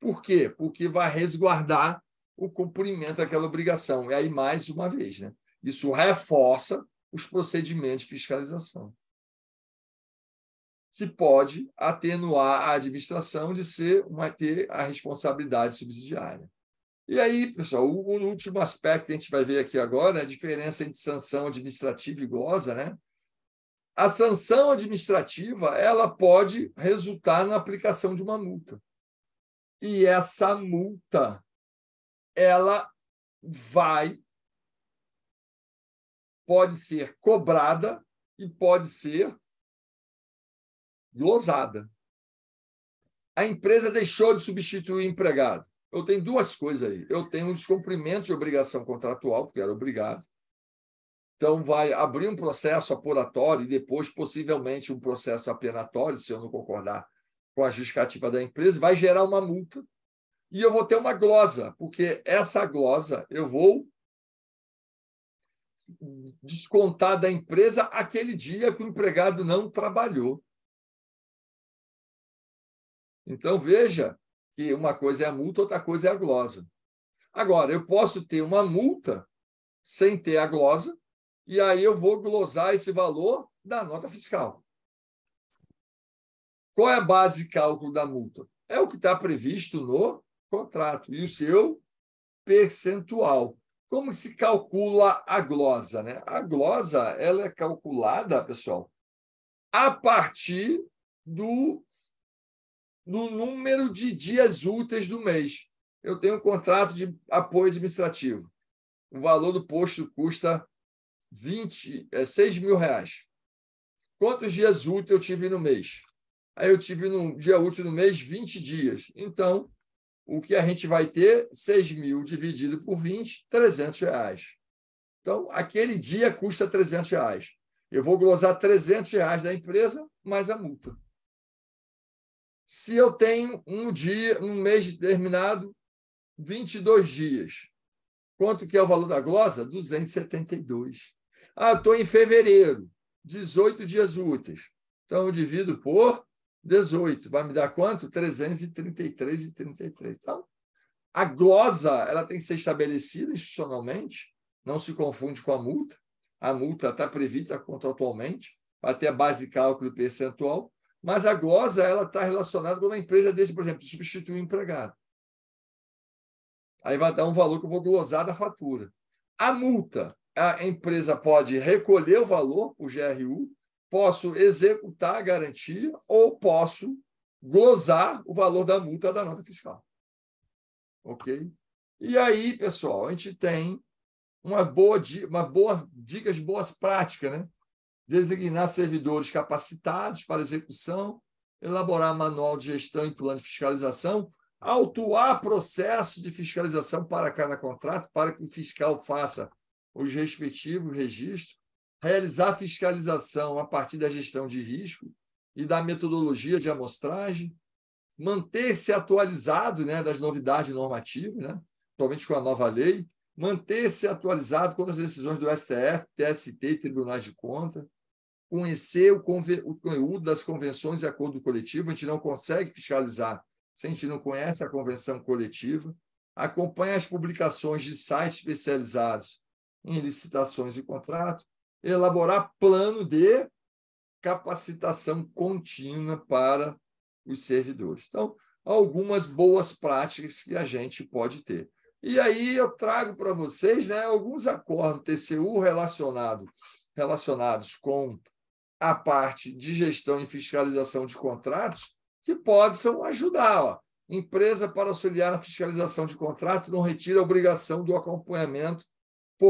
Por quê? Porque vai resguardar o cumprimento daquela obrigação. E aí, mais uma vez, né? isso reforça os procedimentos de fiscalização, que pode atenuar a administração de ser uma, ter a responsabilidade subsidiária. E aí, pessoal, o, último aspecto que a gente vai ver aqui agora é a diferença entre sanção administrativa e goza, né? a sanção administrativa ela pode resultar na aplicação de uma multa. E essa multa ela vai pode ser cobrada e pode ser glosada. A empresa deixou de substituir o empregado. Eu tenho duas coisas aí. Eu tenho um descumprimento de obrigação contratual, porque era obrigado, então, vai abrir um processo apuratório e depois, possivelmente, um processo apenatório, se eu não concordar com a justificativa da empresa, vai gerar uma multa. E eu vou ter uma glosa, porque essa glosa eu vou descontar da empresa aquele dia que o empregado não trabalhou. Então, veja que uma coisa é a multa, outra coisa é a glosa. Agora, eu posso ter uma multa sem ter a glosa, e aí eu vou glosar esse valor da nota fiscal. Qual é a base de cálculo da multa? É o que está previsto no contrato e é o seu percentual. Como se calcula a glosa? Né? A glosa ela é calculada, pessoal, a partir do, do número de dias úteis do mês. Eu tenho um contrato de apoio administrativo. O valor do posto custa 20, é, 6 mil reais. Quantos dias úteis eu tive no mês? Aí eu tive no dia útil no mês 20 dias. Então, o que a gente vai ter? 6 mil dividido por 20, 300 reais. Então, aquele dia custa 300 reais. Eu vou glosar 300 reais da empresa, mais a multa. Se eu tenho um dia, um mês determinado, 22 dias, quanto que é o valor da glosa? 272. Ah, estou em fevereiro, 18 dias úteis. Então, eu divido por 18. Vai me dar quanto? 333,33. e Então, a glosa ela tem que ser estabelecida institucionalmente, não se confunde com a multa. A multa está prevista contratualmente, até a base de cálculo percentual, mas a glosa ela está relacionada com a empresa desse, por exemplo, substituir o empregado. Aí vai dar um valor que eu vou glosar da fatura. A multa, a empresa pode recolher o valor, o GRU, posso executar a garantia ou posso glosar o valor da multa da nota fiscal. Ok? E aí, pessoal, a gente tem uma boa, uma boa dicas, boas práticas, né? Designar servidores capacitados para execução, elaborar manual de gestão e plano de fiscalização, autuar processo de fiscalização para cada contrato, para que o fiscal faça os respectivos registros, realizar fiscalização a partir da gestão de risco e da metodologia de amostragem, manter-se atualizado né, das novidades normativas, né, principalmente com a nova lei, manter-se atualizado com as decisões do STF, TST e Tribunais de Contas, conhecer o, o conteúdo das convenções e acordo coletivo, a gente não consegue fiscalizar se a gente não conhece a convenção coletiva, acompanha as publicações de sites especializados em licitações e contratos, elaborar plano de capacitação contínua para os servidores. Então, algumas boas práticas que a gente pode ter. E aí eu trago para vocês né, alguns acordos TCU relacionado, relacionados com a parte de gestão e fiscalização de contratos que possam ajudar. Ó. Empresa para auxiliar na fiscalização de contrato não retira a obrigação do acompanhamento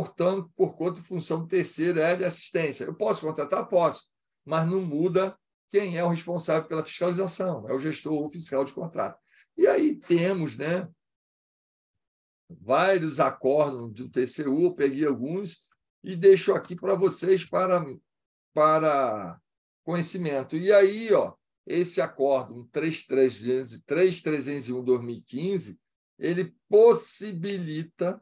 portanto, por conta de função terceira é de assistência. Eu posso contratar? Posso, mas não muda quem é o responsável pela fiscalização, é o gestor ou fiscal de contrato. E aí temos né, vários acordos do TCU, eu peguei alguns e deixo aqui para vocês para, para conhecimento. E aí, ó, esse acordo 3301-2015, ele possibilita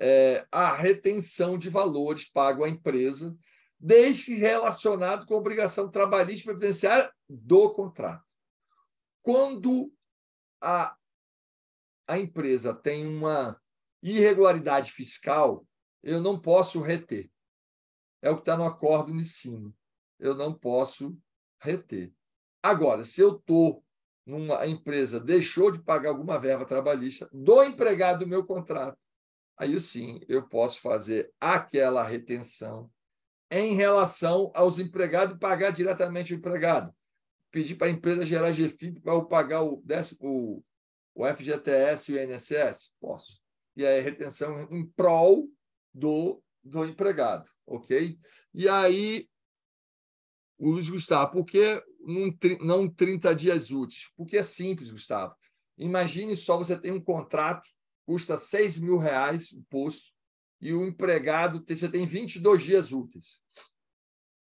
é, a retenção de valores pago à empresa, desde relacionado com a obrigação trabalhista previdenciária do contrato. Quando a, a empresa tem uma irregularidade fiscal, eu não posso reter. É o que está no acordo Nicino. Eu não posso reter. Agora, se eu estou numa empresa, deixou de pagar alguma verba trabalhista do empregado do meu contrato, aí sim eu posso fazer aquela retenção em relação aos empregados pagar diretamente o empregado. Pedir para a empresa gerar GFIP para eu pagar o, o, o FGTS e o INSS? Posso. E aí, retenção em prol do, do empregado, ok? E aí, o Luiz Gustavo, por que não, não 30 dias úteis? Porque é simples, Gustavo. Imagine só você tem um contrato custa 6 mil reais o posto, e o empregado tem, você tem 22 dias úteis.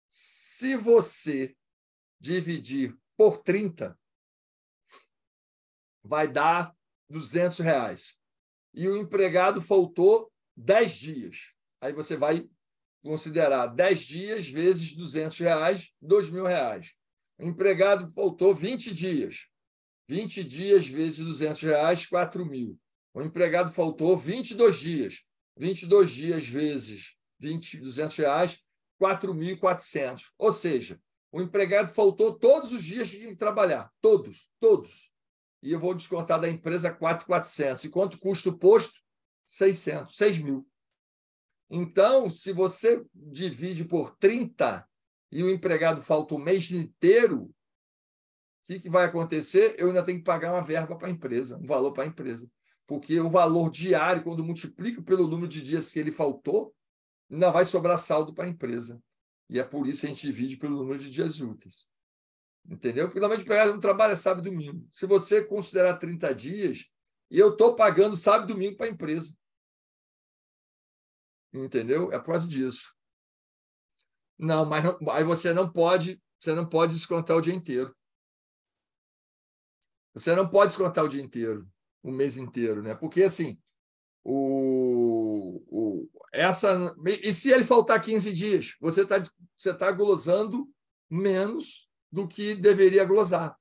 Se você dividir por 30, vai dar 200 reais. E o empregado faltou 10 dias. Aí você vai considerar 10 dias vezes 200 reais, 2 mil reais. O empregado faltou 20 dias. 20 dias vezes 200 reais, 4 mil. O empregado faltou 22 dias. 22 dias vezes 20, 200 reais, 4.400. Ou seja, o empregado faltou todos os dias de trabalhar. Todos, todos. E eu vou descontar da empresa 4.400. E quanto custa o posto? 600, 6 mil. Então, se você divide por 30 e o empregado falta o mês inteiro, o que, que vai acontecer? Eu ainda tenho que pagar uma verba para a empresa, um valor para a empresa porque o valor diário, quando multiplica pelo número de dias que ele faltou, não vai sobrar saldo para a empresa. E é por isso que a gente divide pelo número de dias úteis. Entendeu? Porque normalmente pegar um trabalho é sábado e domingo. Se você considerar 30 dias, eu estou pagando sábado e domingo para a empresa. Entendeu? É por causa disso. Não, mas não, aí você não pode, você não pode descontar o dia inteiro. Você não pode descontar o dia inteiro o mês inteiro, né? Porque assim, o, o essa e se ele faltar 15 dias, você está você tá glosando menos do que deveria glosar.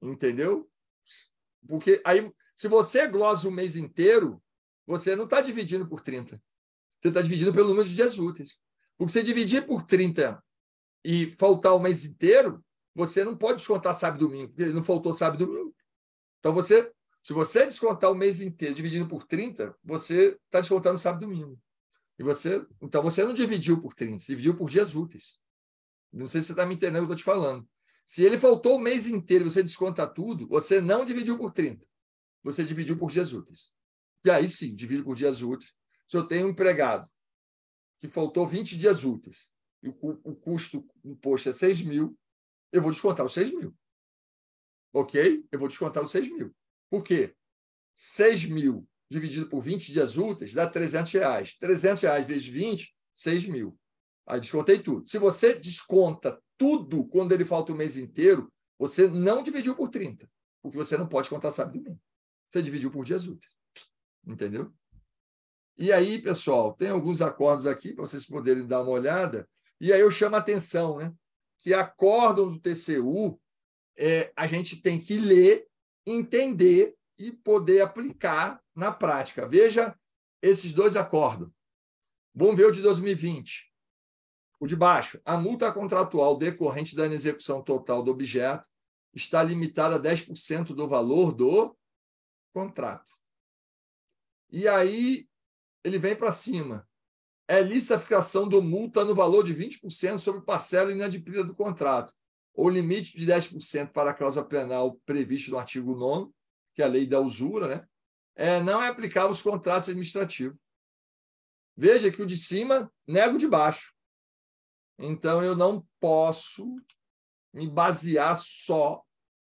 Entendeu? Porque aí se você glosa o mês inteiro, você não está dividindo por 30. Você está dividindo pelo número de dias úteis. Porque se dividir por 30 e faltar o mês inteiro, você não pode descontar sábado e domingo, porque ele não faltou sábado e domingo. Então, você, se você descontar o mês inteiro dividindo por 30, você está descontando sábado e domingo. E você, então, você não dividiu por 30, dividiu por dias úteis. Não sei se você está me entendendo o que eu estou te falando. Se ele faltou o mês inteiro e você desconta tudo, você não dividiu por 30. Você dividiu por dias úteis. E aí sim, divido por dias úteis. Se eu tenho um empregado que faltou 20 dias úteis e o, o custo imposto é 6 mil, eu vou descontar os 6 mil. Ok? Eu vou descontar os 6 mil. Por quê? 6 mil dividido por 20 dias úteis dá 300 reais. 300 reais vezes 20, 6 mil. Aí descontei tudo. Se você desconta tudo quando ele falta o mês inteiro, você não dividiu por 30, porque você não pode contar sábado e domingo. Você dividiu por dias úteis. Entendeu? E aí, pessoal, tem alguns acordos aqui para vocês poderem dar uma olhada. E aí eu chamo a atenção, né? Que acórdão do TCU é, a gente tem que ler, entender e poder aplicar na prática. Veja esses dois acordos. Vamos ver o de 2020. O de baixo. A multa contratual decorrente da inexecução total do objeto está limitada a 10% do valor do contrato. E aí ele vem para cima. É lista a fixação do multa no valor de 20% sobre parcela inadimplida do contrato o limite de 10% para a cláusula penal previsto no artigo 9, que é a lei da usura, né? É, não é aplicável aos contratos administrativos. Veja que o de cima nega o de baixo. Então, eu não posso me basear só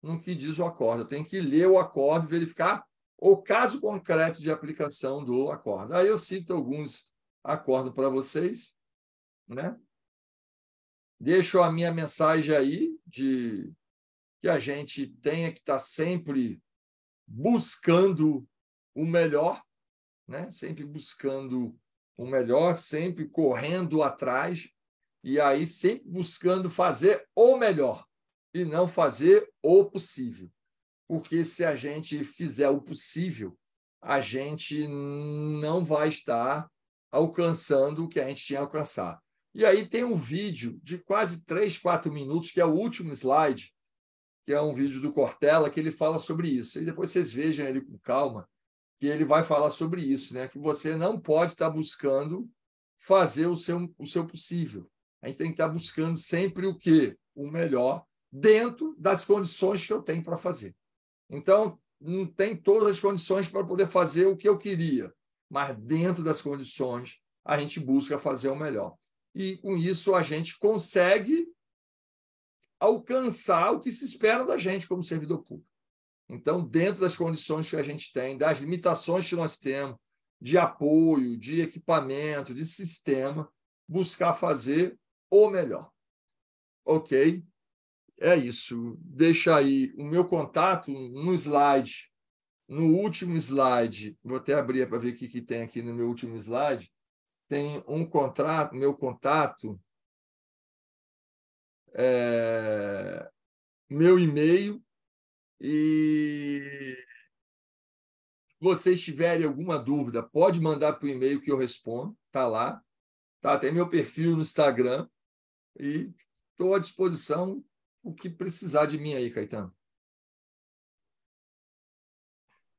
no que diz o acordo. Eu tenho que ler o acordo e verificar o caso concreto de aplicação do acordo. Aí eu cito alguns acordos para vocês. Né? Deixo a minha mensagem aí de que a gente tenha que estar tá sempre buscando o melhor, né? sempre buscando o melhor, sempre correndo atrás, e aí sempre buscando fazer o melhor e não fazer o possível. Porque se a gente fizer o possível, a gente não vai estar alcançando o que a gente tinha alcançado. E aí tem um vídeo de quase 3, 4 minutos, que é o último slide, que é um vídeo do Cortella, que ele fala sobre isso. E depois vocês vejam ele com calma, que ele vai falar sobre isso, né? que você não pode estar tá buscando fazer o seu, o seu possível. A gente tem que estar tá buscando sempre o quê? O melhor dentro das condições que eu tenho para fazer. Então, não tem todas as condições para poder fazer o que eu queria, mas dentro das condições a gente busca fazer o melhor e com isso a gente consegue alcançar o que se espera da gente como servidor público. Então, dentro das condições que a gente tem, das limitações que nós temos, de apoio, de equipamento, de sistema, buscar fazer o melhor. Ok? É isso. Deixa aí o meu contato no slide. No último slide, vou até abrir para ver o que, que tem aqui no meu último slide tem um contrato, meu contato, é, meu e-mail e vocês tiverem alguma dúvida, pode mandar para o e-mail que eu respondo, tá lá, tá? Tem meu perfil no Instagram e estou à disposição o que precisar de mim aí, Caetano.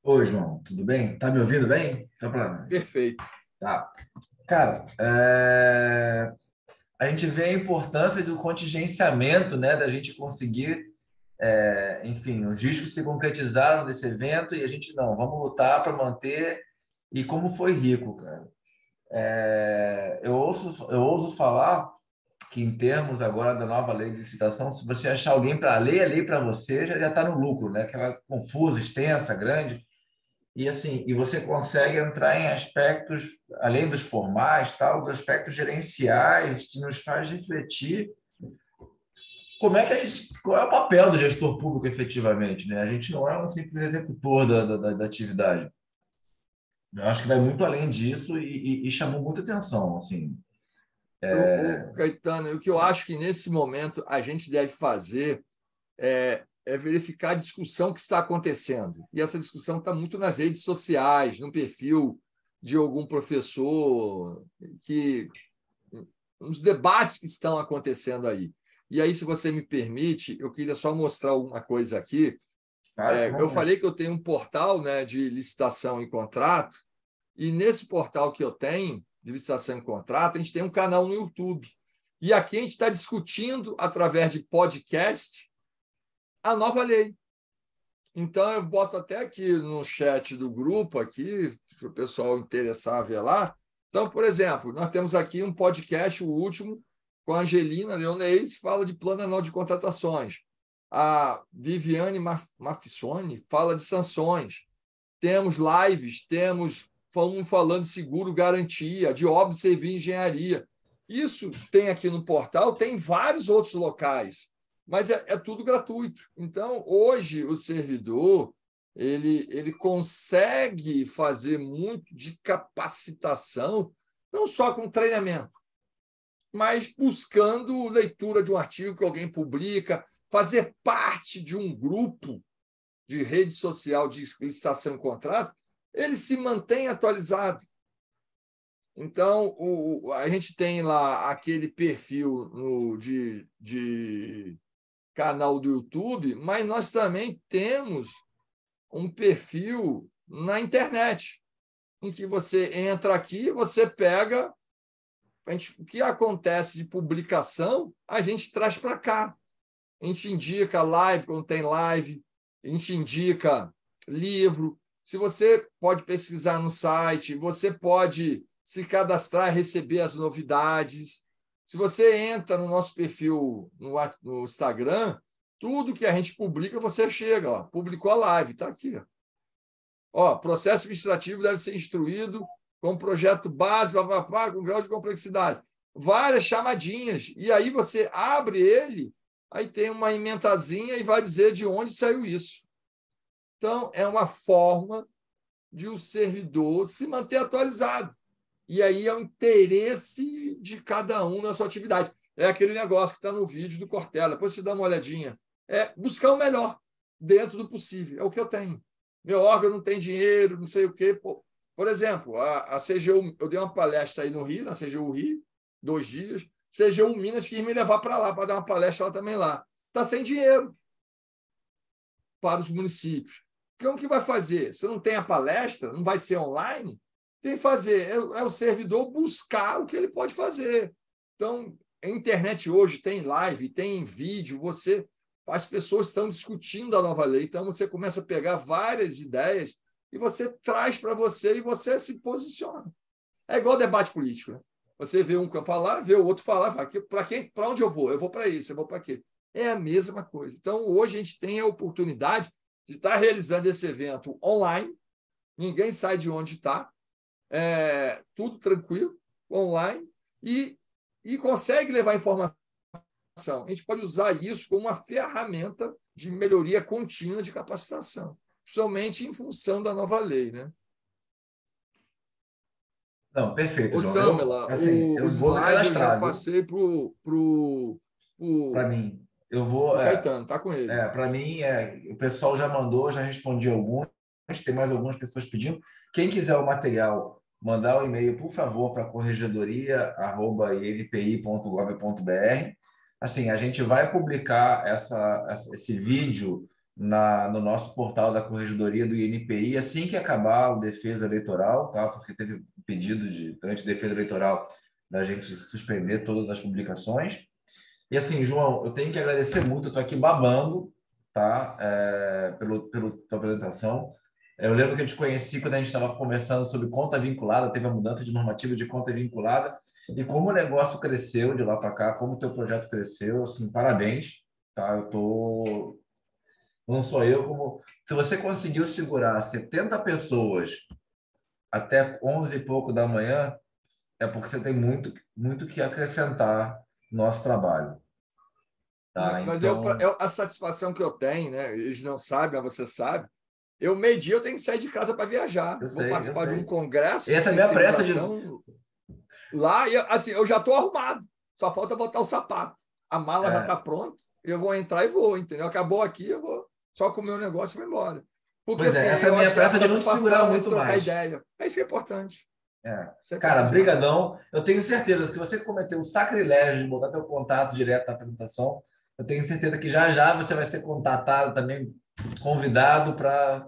Oi, João, tudo bem? Tá me ouvindo bem? Só pra... Perfeito. Tá. Cara, é... a gente vê a importância do contingenciamento, né, da gente conseguir, é... enfim, os riscos se concretizaram desse evento e a gente não, vamos lutar para manter. E como foi rico, cara. É... Eu, ouço, eu ouso falar que, em termos agora da nova lei de licitação, se você achar alguém para ler a lei para você, já está no lucro, né? Aquela confusa, extensa, grande e assim e você consegue entrar em aspectos além dos formais tal dos aspectos gerenciais que nos faz refletir como é que a gente qual é o papel do gestor público efetivamente né a gente não é um simples executor da, da, da atividade eu acho que vai muito além disso e, e, e chamou muita atenção assim é... o, o Caetano o que eu acho que nesse momento a gente deve fazer é é verificar a discussão que está acontecendo. E essa discussão está muito nas redes sociais, no perfil de algum professor, que uns debates que estão acontecendo aí. E aí, se você me permite, eu queria só mostrar uma coisa aqui. É, eu falei que eu tenho um portal né, de licitação e contrato, e nesse portal que eu tenho, de licitação e contrato, a gente tem um canal no YouTube. E aqui a gente está discutindo, através de podcast, a nova lei. Então, eu boto até aqui no chat do grupo, aqui, para o pessoal interessar ver lá. Então, por exemplo, nós temos aqui um podcast, o último, com a Angelina Leonês, fala de plano anual de contratações. A Viviane Mafissoni fala de sanções. Temos lives, temos um falando de seguro garantia, de observar engenharia. Isso tem aqui no portal, tem vários outros locais mas é, é tudo gratuito. Então, hoje, o servidor ele, ele consegue fazer muito de capacitação, não só com treinamento, mas buscando leitura de um artigo que alguém publica, fazer parte de um grupo de rede social de licitação e contrato, ele se mantém atualizado. Então, o, a gente tem lá aquele perfil no, de, de canal do YouTube, mas nós também temos um perfil na internet, em que você entra aqui, você pega gente, o que acontece de publicação, a gente traz para cá. A gente indica live quando tem live, a gente indica livro. Se você pode pesquisar no site, você pode se cadastrar e receber as novidades. Se você entra no nosso perfil no, no Instagram, tudo que a gente publica, você chega. Ó, publicou a live, está aqui. Ó, processo administrativo deve ser instruído com projeto básico, com grau de complexidade. Várias chamadinhas. E aí você abre ele, aí tem uma ementazinha e vai dizer de onde saiu isso. Então, é uma forma de o servidor se manter atualizado e aí é o interesse de cada um na sua atividade. É aquele negócio que está no vídeo do Cortella, depois você dá uma olhadinha. É buscar o melhor dentro do possível, é o que eu tenho. Meu órgão não tem dinheiro, não sei o quê. Pô. Por exemplo, a, a CGU, eu dei uma palestra aí no Rio, na CGU Rio, dois dias. CGU Minas quis me levar para lá, para dar uma palestra lá também lá. Está sem dinheiro para os municípios. então o que vai fazer? Você não tem a palestra? Não vai ser online? tem que fazer? É, é, o servidor buscar o que ele pode fazer. Então, a internet hoje tem live, tem vídeo, você as pessoas estão discutindo a nova lei, então você começa a pegar várias ideias e você traz para você e você se posiciona. É igual debate político, né? Você vê um falar, vê o outro falar, para quem, para onde eu vou? Eu vou para isso, eu vou para quê? É a mesma coisa. Então, hoje a gente tem a oportunidade de estar tá realizando esse evento online. Ninguém sai de onde está, é, tudo tranquilo, online, e, e consegue levar informação. A gente pode usar isso como uma ferramenta de melhoria contínua de capacitação, principalmente em função da nova lei. Né? Não, perfeito. Samela, eu, assim, o, eu o slide eu já passei para o. Para mim. Eu vou. é, Caetano, tá com ele. É, para mim, é, o pessoal já mandou, já respondi alguns, tem mais algumas pessoas pedindo. Quem quiser o material mandar o um e-mail, por favor, para corregedoria.ilpi.gov.br. Assim, a gente vai publicar essa, esse vídeo na, no nosso portal da Corregedoria do INPI assim que acabar o defesa eleitoral, tá? porque teve pedido de, durante a defesa eleitoral da gente suspender todas as publicações. E assim, João, eu tenho que agradecer muito, eu estou aqui babando tá? É, pelo, pela tua apresentação. Eu lembro que eu te conheci quando a gente estava conversando sobre conta vinculada, teve a mudança de normativa de conta vinculada, e como o negócio cresceu de lá para cá, como o teu projeto cresceu, assim, parabéns, tá? Eu tô... Não sou eu, como... Se você conseguiu segurar 70 pessoas até 11 e pouco da manhã, é porque você tem muito, muito que acrescentar no nosso trabalho. Tá? Mas então... eu, a satisfação que eu tenho, né? Eles não sabem, mas você sabe, eu, meio-dia, eu tenho que sair de casa para viajar. Eu Vou sei, participar de um congresso. Essa é a minha pressa de. Lá, e, assim, eu já estou arrumado. Só falta botar o sapato. A mala é. já está pronta. Eu vou entrar e vou, entendeu? Acabou aqui, eu vou só com o meu negócio e vou embora. Porque pois é, assim, é, essa eu é a minha pressa de não segurar é muito trocar mais. ideia. É isso que é importante. É. é Cara, brigadão. Eu tenho certeza, se você cometeu um sacrilégio de botar teu contato direto na apresentação, eu tenho certeza que já já você vai ser contatado também convidado para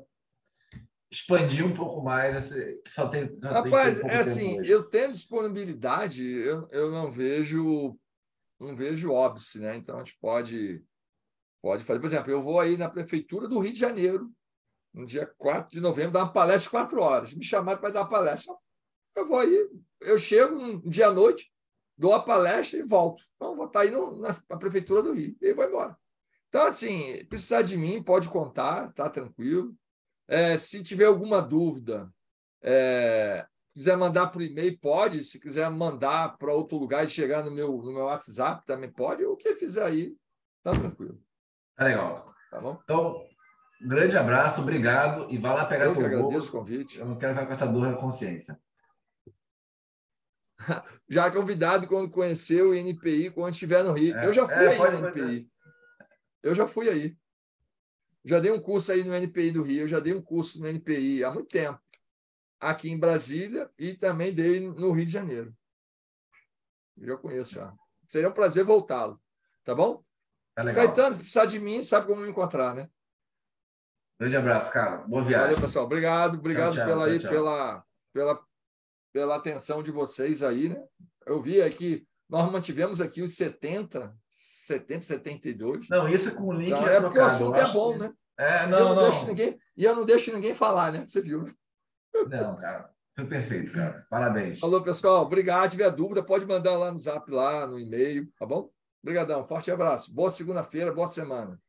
expandir um pouco mais. Esse, só tem, só Rapaz, tem é assim, eu tenho disponibilidade, eu, eu não vejo não vejo óbice, né? Então a gente pode pode fazer, por exemplo, eu vou aí na prefeitura do Rio de Janeiro, no dia 4 de novembro, dar uma palestra de quatro horas. Me chamaram para dar uma palestra. Eu vou aí, eu chego um dia à noite, dou a palestra e volto. Então, vou estar tá aí no, na, na prefeitura do Rio e vou embora. Então, assim, precisar de mim, pode contar, tá tranquilo. É, se tiver alguma dúvida, é, quiser mandar por e-mail, pode. Se quiser mandar para outro lugar e chegar no meu, no meu WhatsApp, também pode. O que fizer aí, tá tranquilo. Tá legal. Tá bom? Então, um grande abraço, obrigado. E vá lá pegar Eu teu que agradeço o convite. Eu não quero ficar com essa dor na consciência. já convidado quando conhecer o NPI, quando estiver no Rio. É, eu já é, fui é, aí no NPI. Eu já fui aí. Já dei um curso aí no NPI do Rio, já dei um curso no NPI há muito tempo, aqui em Brasília e também dei no Rio de Janeiro. Já conheço já. Seria um prazer voltá-lo, tá bom? Tá legal. Caetano, se precisar de mim, sabe como me encontrar, né? Grande abraço, cara. Boa viagem. Valeu, pessoal. Obrigado, obrigado tchau, tchau, pela, tchau, Pela, pela, pela atenção de vocês aí, né? Eu vi aqui nós mantivemos aqui os 70, 70, 72. Não, isso com o link. Então, é, é porque o assunto é bom, que... né? É, não, eu não, não, Deixo ninguém, e eu não deixo ninguém falar, né? Você viu? Não, cara. Foi perfeito, cara. Parabéns. Falou, pessoal. Obrigado. Se tiver dúvida, pode mandar lá no zap, lá no e-mail, tá bom? Obrigadão. Forte abraço. Boa segunda-feira, boa semana.